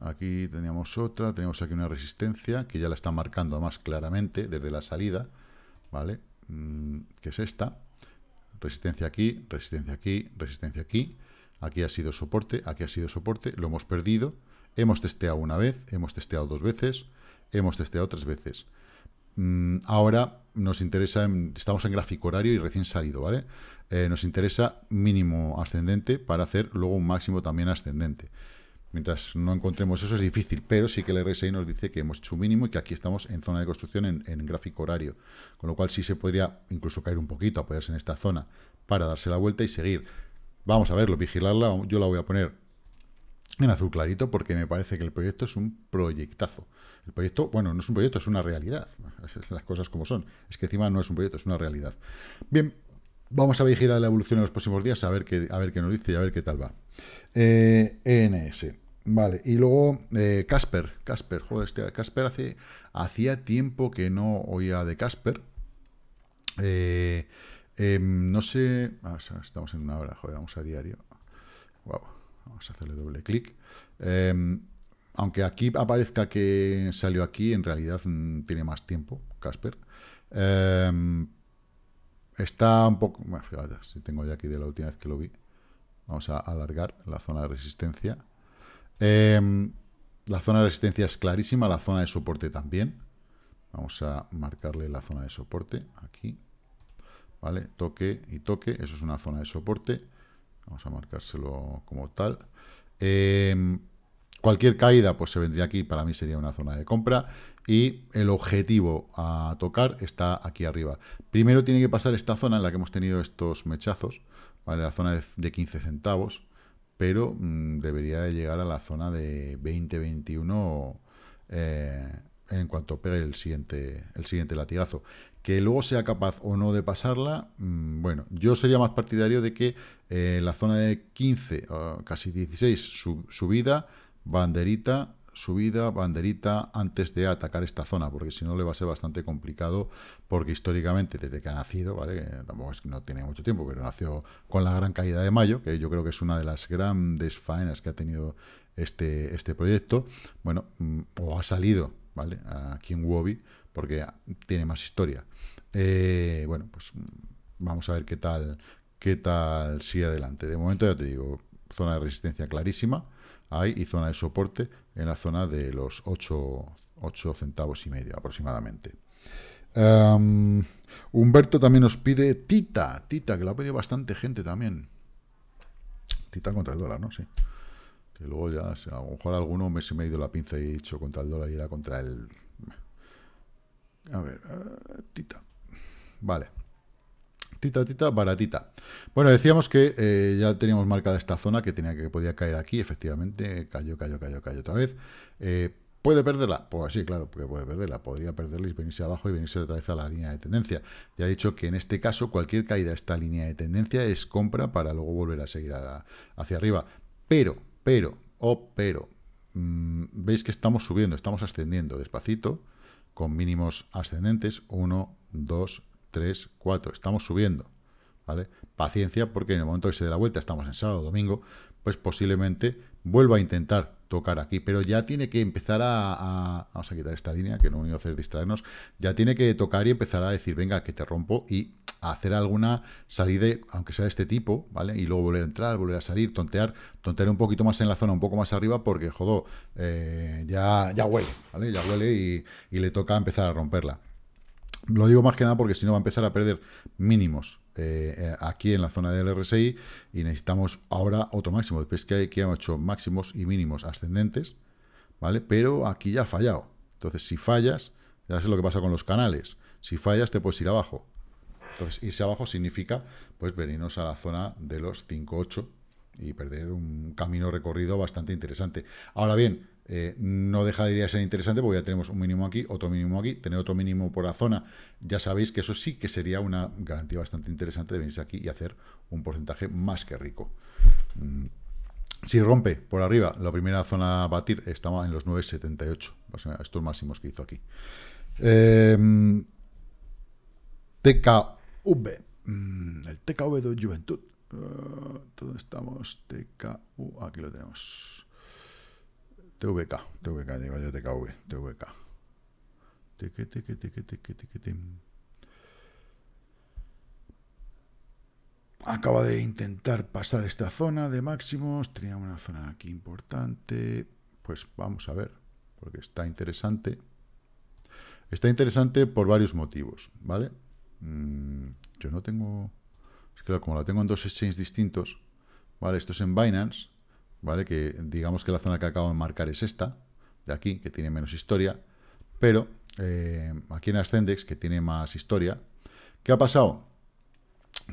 Aquí teníamos otra, tenemos aquí una resistencia, que ya la está marcando más claramente desde la salida, ¿vale? Mm, que es esta. Resistencia aquí, resistencia aquí, resistencia aquí. Aquí ha sido soporte, aquí ha sido soporte, lo hemos perdido. Hemos testeado una vez, hemos testeado dos veces, hemos testeado tres veces. Mm, ahora nos interesa, mm, estamos en gráfico horario y recién salido, ¿vale? Eh, nos interesa mínimo ascendente para hacer luego un máximo también ascendente. Mientras no encontremos eso es difícil, pero sí que el RSI nos dice que hemos hecho un mínimo y que aquí estamos en zona de construcción en, en gráfico horario, con lo cual sí se podría incluso caer un poquito, apoyarse en esta zona para darse la vuelta y seguir. Vamos a verlo, vigilarla, yo la voy a poner en azul clarito porque me parece que el proyecto es un proyectazo. El proyecto, bueno, no es un proyecto, es una realidad. Las cosas como son. Es que encima no es un proyecto, es una realidad. Bien, vamos a vigilar la evolución en los próximos días, a ver qué, a ver qué nos dice y a ver qué tal va. Eh, ENS. Vale, y luego eh, Casper, Casper, joder, este Casper hace, hacía tiempo que no oía de Casper. Eh, em, no sé, estamos en una hora, joder, vamos a diario. Wow, vamos a hacerle doble clic. Em, aunque aquí aparezca que salió aquí, en realidad mm, tiene más tiempo, Casper. Em, está un poco, bueno, fíjate, si tengo ya aquí de la última vez que lo vi. Vamos a alargar la zona de resistencia. Em, la zona de resistencia es clarísima, la zona de soporte también. Vamos a marcarle la zona de soporte aquí. ¿Vale? Toque y toque, eso es una zona de soporte. Vamos a marcárselo como tal. Em, cualquier caída pues se vendría aquí, para mí sería una zona de compra. Y el objetivo a tocar está aquí arriba. Primero tiene que pasar esta zona en la que hemos tenido estos mechazos, ¿vale? la zona de, de 15 centavos pero mm, debería de llegar a la zona de 20-21 eh, en cuanto pegue el siguiente, el siguiente latigazo. Que luego sea capaz o no de pasarla, mm, bueno, yo sería más partidario de que eh, la zona de 15, casi 16, subida, banderita, subida, banderita, antes de atacar esta zona, porque si no le va a ser bastante complicado, porque históricamente, desde que ha nacido, ¿vale? tampoco es que no tiene mucho tiempo, pero nació con la gran caída de mayo, que yo creo que es una de las grandes faenas que ha tenido este, este proyecto, bueno, mm, o ha salido, ¿vale? Aquí en Wobby, porque tiene más historia. Eh, bueno, pues mm, vamos a ver qué tal, qué tal sigue adelante. De momento ya te digo, zona de resistencia clarísima, Ahí, y zona de soporte en la zona de los 8, centavos y medio aproximadamente. Em, Humberto también nos pide Tita, Tita, que la ha pedido bastante gente también. Tita contra el dólar, ¿no? Sí. Que luego ya, a lo mejor alguno me, se me ha ido la pinza y he dicho contra el dólar y era contra el... A ver, eh, Tita. Vale baratita. Bueno, decíamos que eh, ya teníamos marcada esta zona que tenía que podía caer aquí, efectivamente, cayó, cayó, cayó, cayó otra vez. Eh, ¿Puede perderla? Pues sí, claro, porque puede perderla. Podría perderla y venirse abajo y venirse otra vez a la línea de tendencia. Ya he dicho que en este caso cualquier caída a esta línea de tendencia es compra para luego volver a seguir hacia arriba. Pero, pero, o oh, pero, mm, veis que estamos subiendo, estamos ascendiendo despacito, con mínimos ascendentes, 1, 2, 3, 4. Estamos subiendo. ¿vale? Paciencia, porque en el momento que se dé la vuelta, estamos en sábado, domingo, pues posiblemente vuelva a intentar tocar aquí, pero ya tiene que empezar a, Vamos a quitar esta línea, que no único que hace distraernos. Ya tiene que tocar y empezar a decir, venga, que te rompo y hacer alguna salida, aunque sea de este tipo, ¿vale? Y luego volver a entrar, volver a salir, tontear, tontear un poquito más en la zona, un poco más arriba, porque, jodo, eh, ya, ya huele, ¿vale? Ya huele y le toca empezar a romperla. Lo digo más que nada porque si no va a empezar a perder mínimos eh, eh, aquí en la zona del RSI y necesitamos ahora otro máximo. Después que, aquí que hemos hecho máximos y mínimos ascendentes, ¿vale? Pero aquí ya ha fallado. Entonces, si fallas, ya sé lo que pasa con los canales. Si fallas, te puedes ir abajo. Entonces, irse abajo significa, pues, venirnos a la zona de los 5.8 y perder un camino recorrido bastante interesante. Ahora bien, eh, no deja de ser interesante porque ya tenemos un mínimo aquí, otro mínimo aquí, tener otro mínimo por la zona. Ya sabéis que eso sí que sería una garantía bastante interesante de venirse aquí y hacer un porcentaje más que rico. Mm. Si rompe por arriba, la primera zona a batir estaba en los 9,78. estos máximos que hizo aquí. Eh, TKV. Mm, el TKV de Juventud. Ah, ¿Dónde estamos? TKU. Aquí lo tenemos. TVK, TVK, digo yo TKV, TVK. Acaba de intentar pasar esta zona de máximos. Tenía una zona aquí importante. Pues vamos a ver, porque está interesante. Está interesante por varios motivos, ¿vale? Mm, yo no tengo... Es que como la tengo en dos exchanges distintos, ¿vale? Esto es en Binance. ¿vale? Que digamos que la zona que acabo de marcar es esta, de aquí, que tiene menos historia, pero eh, aquí en Ascendex, que tiene más historia, ¿qué ha pasado?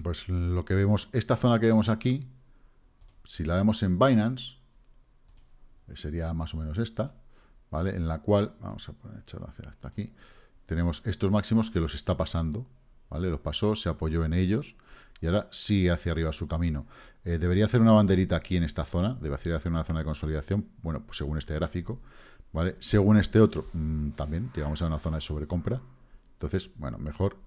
Pues lo que vemos, esta zona que vemos aquí, si la vemos en Binance, eh, sería más o menos esta, ¿vale? En la cual, vamos a poner, echarlo hacia hasta aquí, tenemos estos máximos que los está pasando, ¿vale? Los pasó, se apoyó en ellos, y ahora sí, hacia arriba su camino. Eh, debería hacer una banderita aquí en esta zona, debería hacer una zona de consolidación, bueno, pues según este gráfico, ¿vale? Según este otro, mm, también llegamos a una zona de sobrecompra, entonces, bueno, mejor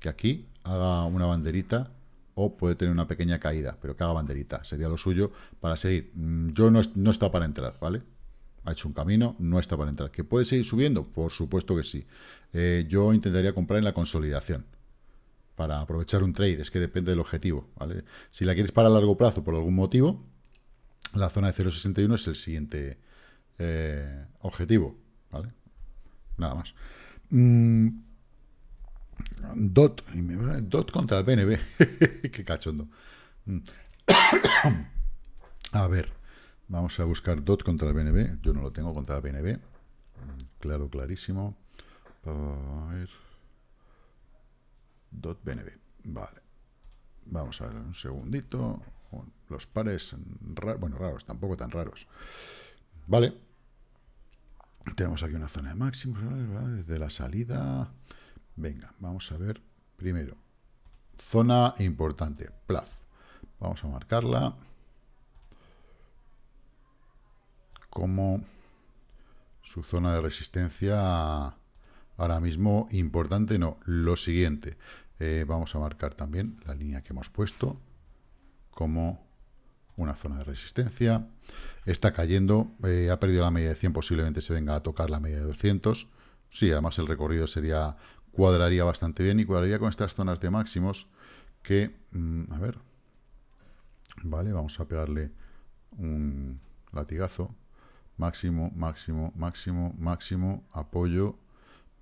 que aquí haga una banderita o puede tener una pequeña caída, pero que haga banderita, sería lo suyo para seguir. Mm, yo no, no está para entrar, ¿vale? ha hecho un camino, no está para entrar. ¿Que puede seguir subiendo? Por supuesto que sí. Eh, yo intentaría comprar en la consolidación para aprovechar un trade, es que depende del objetivo, ¿vale? Si la quieres para largo plazo por algún motivo, la zona de 0.61 es el siguiente eh, objetivo, ¿vale? Nada más. Mm, dot, dot contra el BNB, qué cachondo. Mm. a ver, vamos a buscar dot contra el BNB, yo no lo tengo contra el BNB, mm, claro, clarísimo. A ver... .bnb. Vale. Vamos a ver un segundito. Oh, los pares, bueno, raros, tampoco tan raros. Vale. Tenemos aquí una zona de máximos, ¿verdad? desde la salida. Venga, vamos a ver primero. Zona importante, plaf. Vamos a marcarla como su zona de resistencia ahora mismo importante, no, lo siguiente. Eh, vamos a marcar también la línea que hemos puesto como una zona de resistencia. Está cayendo, eh, ha perdido la media de 100, posiblemente se venga a tocar la media de 200. Sí, además el recorrido sería cuadraría bastante bien y cuadraría con estas zonas de máximos que, mm, a ver, vale, vamos a pegarle un latigazo. Máximo, máximo, máximo, máximo, apoyo.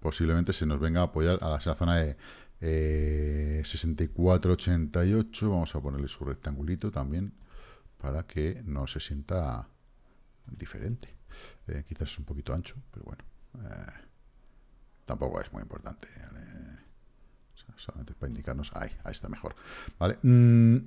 Posiblemente se nos venga a apoyar a a la zona de eh, 6488, vamos a ponerle su rectangulito también para que no se sienta diferente. Eh, quizás es un poquito ancho, pero bueno. Eh, tampoco es muy importante. solamente para indicarnos. Ahí, ahí está mejor. Vale. Mm,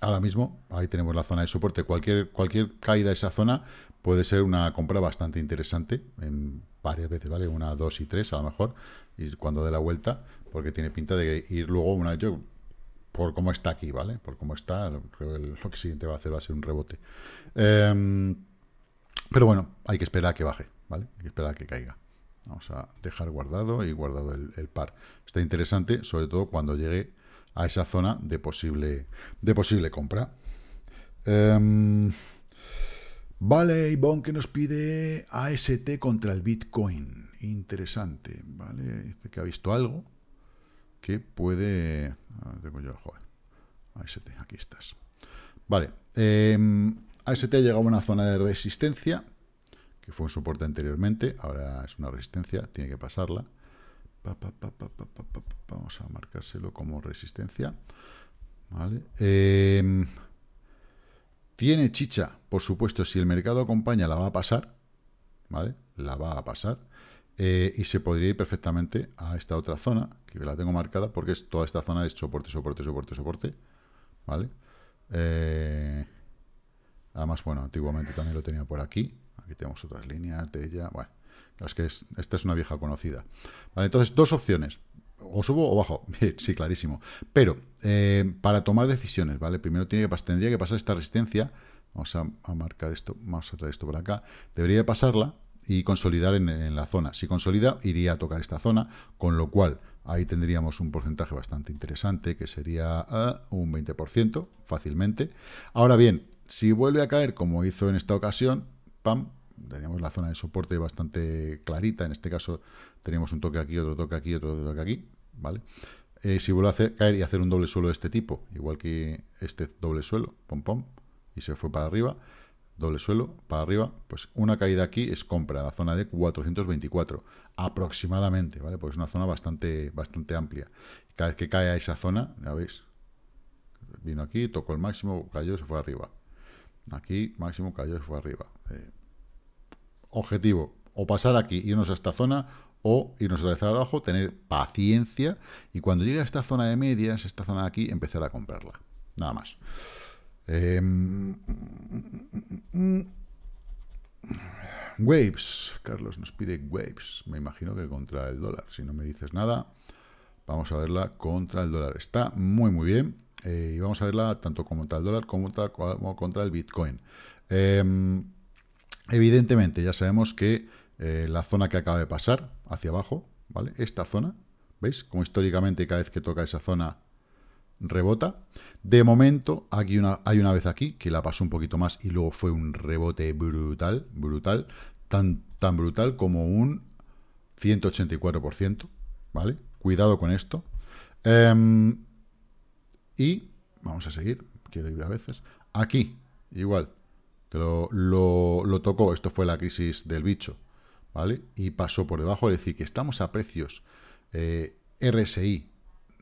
ahora mismo, ahí tenemos la zona de soporte. Cualquier, cualquier caída de esa zona puede ser una compra bastante interesante en varias veces, ¿vale? Una, dos y tres a lo mejor, y cuando dé la vuelta, porque tiene pinta de ir luego una... Yo, por cómo está aquí, ¿vale? Por cómo está, que lo que siguiente va a hacer va a ser un rebote. Em, pero bueno, hay que esperar a que baje, ¿vale? Hay que esperar a que caiga. Vamos a dejar guardado y guardado el par. Está interesante, sobre todo cuando llegue a esa zona de posible, de posible compra. Em, vale, Ivonne que nos pide AST contra el Bitcoin. Interesante, ¿vale? Dice que ha visto algo que puede... tengo yo, joder. AST, aquí estás. Vale, em, AST ha llegado a una zona de resistencia, que fue un soporte anteriormente, ahora es una resistencia, tiene que pasarla vamos a marcárselo como resistencia. ¿Vale? Em, tiene chicha, por supuesto, si el mercado acompaña la va a pasar, ¿vale? La va a pasar. Eh, y se podría ir perfectamente a esta otra zona, que la tengo marcada, porque es toda esta zona de soporte, soporte, soporte, soporte, ¿vale? Eh, además, bueno, antiguamente también lo tenía por aquí. Aquí tenemos otras líneas de ella, bueno. Es que esta es una vieja conocida. Vale, entonces, dos opciones. O subo o bajo. sí, clarísimo. Pero, eh, para tomar decisiones, ¿vale? Primero tiene que, tendría que pasar esta resistencia. Vamos a, marcar esto, vamos a traer esto por acá. Debería pasarla y consolidar en, la zona. Si consolida, iría a tocar esta zona, con lo cual ahí tendríamos un porcentaje bastante interesante, que sería ah, un 20% fácilmente. Ahora bien, si vuelve a caer como hizo en esta ocasión, pam, teníamos la zona de soporte bastante clarita, en este caso teníamos un toque aquí, otro toque aquí, otro toque aquí, ¿vale? Eh, si vuelvo a hacer, caer y hacer un doble suelo de este tipo, igual que este doble suelo, pom pom, y se fue para arriba, doble suelo, para arriba, pues una caída aquí es compra, la zona de 424, aproximadamente, ¿vale? Porque es una zona bastante, bastante amplia. Cada vez que cae a esa zona, ya veis, vino aquí, tocó el máximo, cayó, y se fue arriba. Aquí, máximo, cayó, se fue arriba objetivo, o pasar aquí, irnos a esta zona, o irnos a la abajo, tener paciencia, y cuando llegue a esta zona de medias, esta zona de aquí, empezar a comprarla. Nada más. Em, waves. Carlos nos pide waves. Me imagino que contra el dólar. Si no me dices nada, vamos a verla contra el dólar. Está muy, muy bien. Eh, y vamos a verla tanto contra el dólar como contra, como contra el Bitcoin. Em, Evidentemente, ya sabemos que eh, la zona que acaba de pasar, hacia abajo, ¿vale? Esta zona, ¿veis? Como históricamente cada vez que toca esa zona rebota. De momento, aquí una, hay una vez aquí, que la pasó un poquito más y luego fue un rebote brutal, brutal, tan, tan brutal como un 184%, ¿vale? Cuidado con esto. Em, y vamos a seguir, quiero ir a veces. Aquí, igual, lo, tocó, esto fue la crisis del bicho, ¿vale? Y pasó por debajo, es decir, que estamos a precios eh, RSI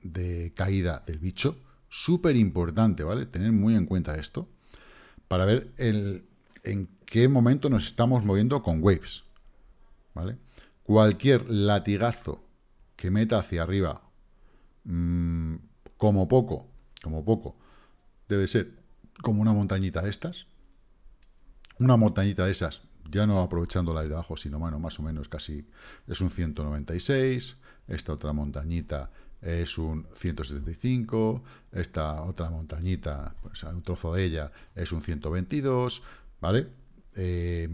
de caída del bicho, súper importante, ¿vale? Tener muy en cuenta esto, para ver en qué momento nos estamos moviendo con waves, ¿vale? Cualquier latigazo que meta hacia arriba, mm, como poco, como poco, debe ser como una montañita de estas, una montañita de esas, ya no aprovechando la de abajo, sino más o menos casi es un 196, esta otra montañita es un 175, esta otra montañita, pues un trozo de ella es un 122, ¿vale? Eh,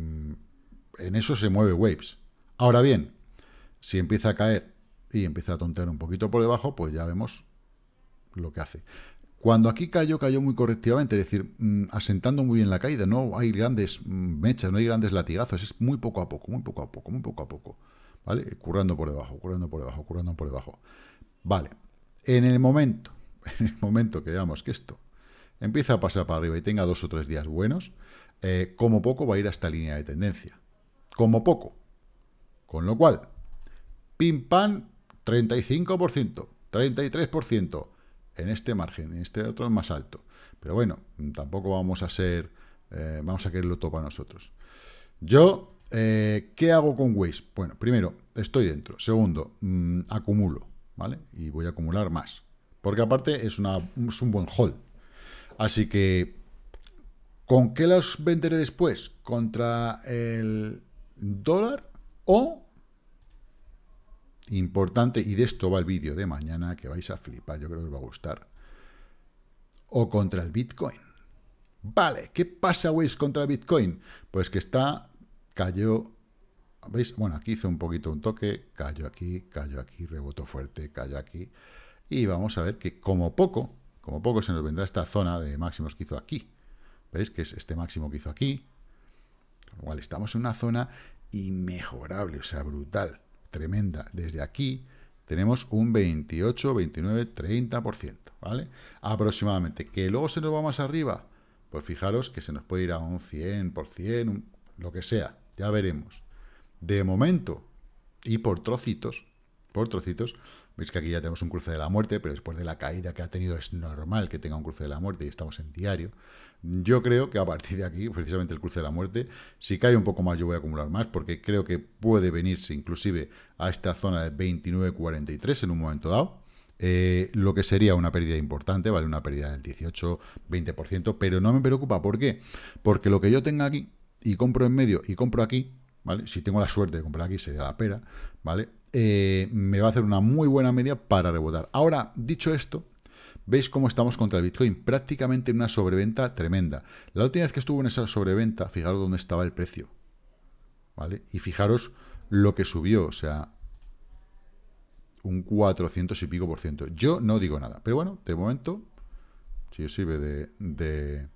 en eso se mueve Waves. Ahora bien, si empieza a caer y empieza a tontear un poquito por debajo, pues ya vemos lo que hace. Cuando aquí cayó, cayó muy correctivamente, es decir, mm, asentando muy bien la caída. No hay grandes mm, mechas, no hay grandes latigazos, es muy poco a poco, muy poco a poco, muy poco a poco. ¿Vale? Currando por debajo, currando por debajo, currando por debajo. Vale. En el momento, en el momento que veamos que esto empieza a pasar para arriba y tenga dos o tres días buenos, eh, como poco va a ir a esta línea de tendencia. Como poco. Con lo cual, pim pam, 35%, 33% en este margen, en este otro más alto. Pero bueno, tampoco vamos a ser, eh, vamos a quererlo todo para nosotros. Yo, eh, ¿qué hago con Waze? Bueno, primero, estoy dentro. Segundo, mm, acumulo, ¿vale? Y voy a acumular más. Porque aparte es, un buen haul. Así que, ¿con qué los venderé después? ¿Contra el dólar o importante, y de esto va el vídeo de mañana, que vais a flipar, yo creo que os va a gustar. O contra el Bitcoin. Vale, ¿qué pasa, weis contra Bitcoin? Pues que está, cayó, ¿veis? Bueno, aquí hizo un poquito un toque, cayó aquí, cayó aquí, rebotó fuerte, cayó aquí. Y vamos a ver que como poco, como poco se nos vendrá esta zona de máximos que hizo aquí. ¿Veis? Que es este máximo que hizo aquí. Con lo cual estamos en una zona inmejorable, o sea, brutal tremenda. Desde aquí tenemos un 28, 29, 30%, ¿vale? Aproximadamente. Que luego se nos va más arriba, pues fijaros que se nos puede ir a un 100%, lo que sea, ya veremos. De momento, y por trocitos, por trocitos, Veis que aquí ya tenemos un cruce de la muerte, pero después de la caída que ha tenido es normal que tenga un cruce de la muerte y estamos en diario. Yo creo que a partir de aquí, precisamente el cruce de la muerte, si cae un poco más yo voy a acumular más, porque creo que puede venirse inclusive a esta zona de 29.43 en un momento dado. Eh, lo que sería una pérdida importante, ¿vale? Una pérdida del 18-20%, pero no me preocupa, ¿por qué? Porque lo que yo tenga aquí y compro en medio y compro aquí, ¿vale? Si tengo la suerte de comprar aquí sería la pera, ¿vale? Eh, me va a hacer una muy buena media para rebotar. Ahora, dicho esto, veis cómo estamos contra el Bitcoin, prácticamente en una sobreventa tremenda. La última vez que estuvo en esa sobreventa, fijaros dónde estaba el precio, ¿vale? Y fijaros lo que subió, o sea, un 400 y pico por ciento. Yo no digo nada, pero bueno, de momento, si os sirve de,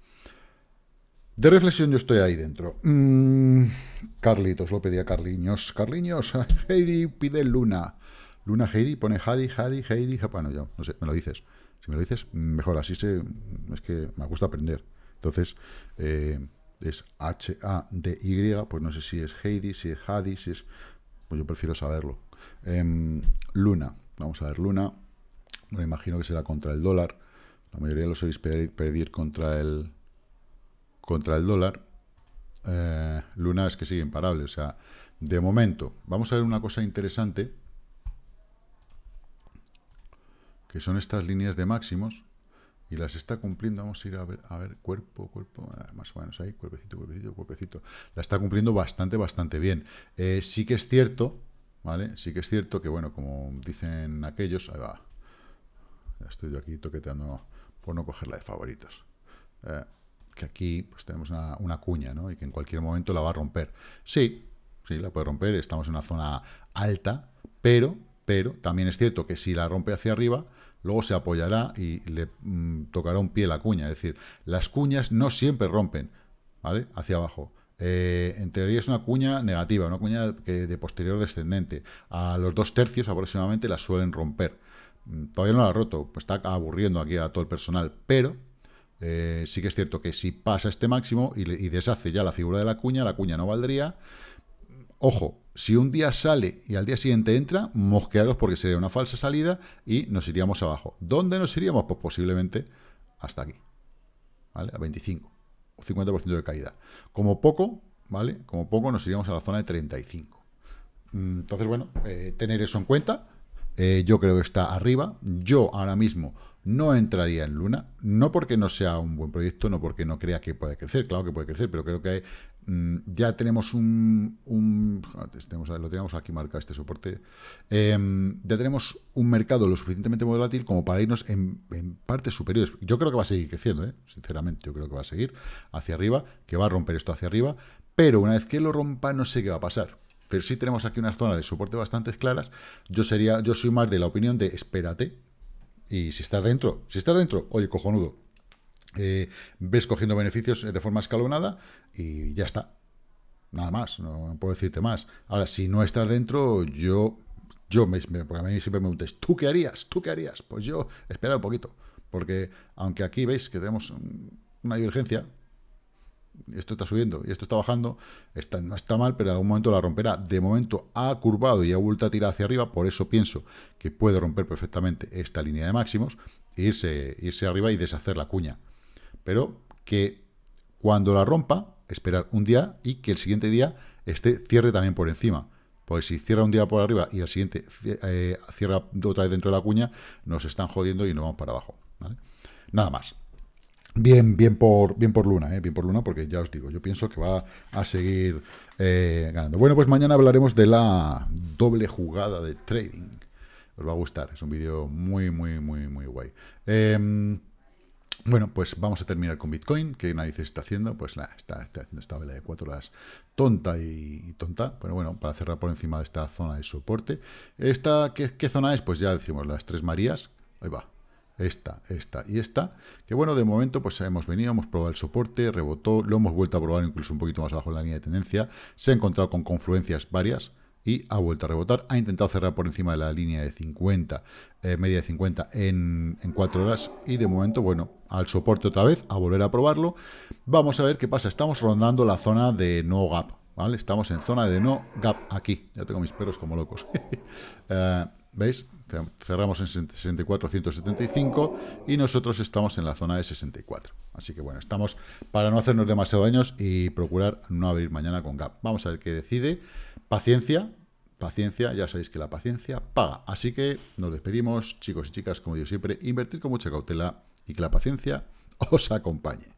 de reflexión yo estoy ahí dentro. Mm, Carlitos, lo pedía Carliños. Carliños, Heidi pide Luna. Luna Heidi pone Hadi, Hadi, Heidi. Bueno, yo no sé, me lo dices. Si me lo dices, mm, mejor. Así se, es que me gusta aprender. Entonces, eh, es H-A-D-Y. Pues no sé si es Heidi, si es Hadi, si es... Pues yo prefiero saberlo. Em, luna. Vamos a ver, Luna. Me imagino que será contra el dólar. La mayoría los sois pedir contra el contra el dólar eh, es que sigue imparable. O sea, de momento, vamos a ver una cosa interesante, que son estas líneas de máximos, y las está cumpliendo, vamos a ir a ver, a ver cuerpo, cuerpo, ah, más o menos ahí, cuerpecito, cuerpecito, cuerpecito. La está cumpliendo bastante, bastante bien. Eh, sí que es cierto, ¿vale? Sí que es cierto que, bueno, como dicen aquellos, ahí va, estoy yo aquí toqueteando por no cogerla de favoritos. Eh, que aquí pues, tenemos una, cuña ¿no? y que en cualquier momento la va a romper. Sí, sí, la puede romper, estamos en una zona alta, pero, pero también es cierto que si la rompe hacia arriba, luego se apoyará y le mm, tocará un pie la cuña. Es decir, las cuñas no siempre rompen, ¿vale? Hacia abajo. Eh, en teoría es una cuña negativa, una cuña que de posterior descendente. A los dos tercios aproximadamente la suelen romper. Mm, todavía no la ha roto, pues está aburriendo aquí a todo el personal, pero eh, sí que es cierto que si pasa este máximo y, deshace ya la figura de la cuña, la cuña no valdría. Ojo, si un día sale y al día siguiente entra, mosquearos porque sería una falsa salida y nos iríamos abajo. ¿Dónde nos iríamos? Pues posiblemente hasta aquí, ¿vale? A 25 o 50% de caída. Como poco, ¿vale? Como poco nos iríamos a la zona de 35. Mm, entonces, bueno, eh, tener eso en cuenta. Eh, yo creo que está arriba. Yo ahora mismo no entraría en Luna, no porque no sea un buen proyecto, no porque no crea que pueda crecer, claro que puede crecer, pero creo que mm, ya tenemos un, este, tenemos, aquí este soporte, em, ya tenemos un mercado lo suficientemente volátil como para irnos en, partes superiores. Yo creo que va a seguir creciendo, ¿eh? sinceramente, yo creo que va a seguir hacia arriba, que va a romper esto hacia arriba, pero una vez que lo rompa no sé qué va a pasar pero sí tenemos aquí unas zonas de soporte bastante claras. Yo sería, yo soy más de la opinión de espérate, y si estás dentro, si estás dentro, oye, cojonudo, eh, ves cogiendo beneficios eh, de forma escalonada y ya está. Nada más, no puedo decirte más. Ahora, si no estás dentro, yo, yo me, porque a mí siempre me preguntáis, ¿tú qué harías? ¿Tú qué harías? Pues yo, espera un poquito, porque aunque aquí veis que tenemos una divergencia, esto está subiendo y esto está bajando, está, no está mal, pero en algún momento la romperá. De momento ha curvado y ha vuelto a tirar hacia arriba, por eso pienso que puede romper perfectamente esta línea de máximos, irse, irse arriba y deshacer la cuña. Pero que cuando la rompa, esperar un día y que el siguiente día esté cierre también por encima. Pues si cierra un día por arriba y el siguiente eh, cierra otra vez dentro de la cuña, nos están jodiendo y nos vamos para abajo. Nada más. Bien, bien por, bien por Luna, eh, bien por Luna, porque ya os digo, yo pienso que va a seguir eh, ganando. Bueno, pues mañana hablaremos de la doble jugada de trading. Os va a gustar, es un vídeo muy, muy, muy, muy guay. Em, bueno, pues vamos a terminar con Bitcoin. ¿Qué narices está haciendo? Pues nada, está, está, haciendo esta vela de cuatro horas tonta y, tonta. Pero bueno, para cerrar por encima de esta zona de soporte. ¿Esta qué zona es? Pues ya decimos las tres Marías. Ahí va, esta, esta y esta, que bueno, de momento pues hemos venido, hemos probado el soporte, rebotó, lo hemos vuelto a probar incluso un poquito más abajo en la línea de tendencia, se ha encontrado con confluencias varias y ha vuelto a rebotar, ha intentado cerrar por encima de la línea de 50, eh, media de 50 en, 4 horas y de momento, bueno, al soporte otra vez, a volver a probarlo, vamos a ver qué pasa, estamos rondando la zona de no gap, ¿vale? Estamos en zona de no gap aquí, ya tengo mis perros como locos. Eh, ¿Veis? Cerramos en 64, y nosotros estamos en la zona de 64. Así que bueno, estamos para no hacernos demasiado daños y procurar no abrir mañana con gap. Vamos a ver qué decide. Paciencia, paciencia, ya sabéis que la paciencia paga. Así que nos despedimos, chicos y chicas, como digo siempre, invertir con mucha cautela y que la paciencia os acompañe.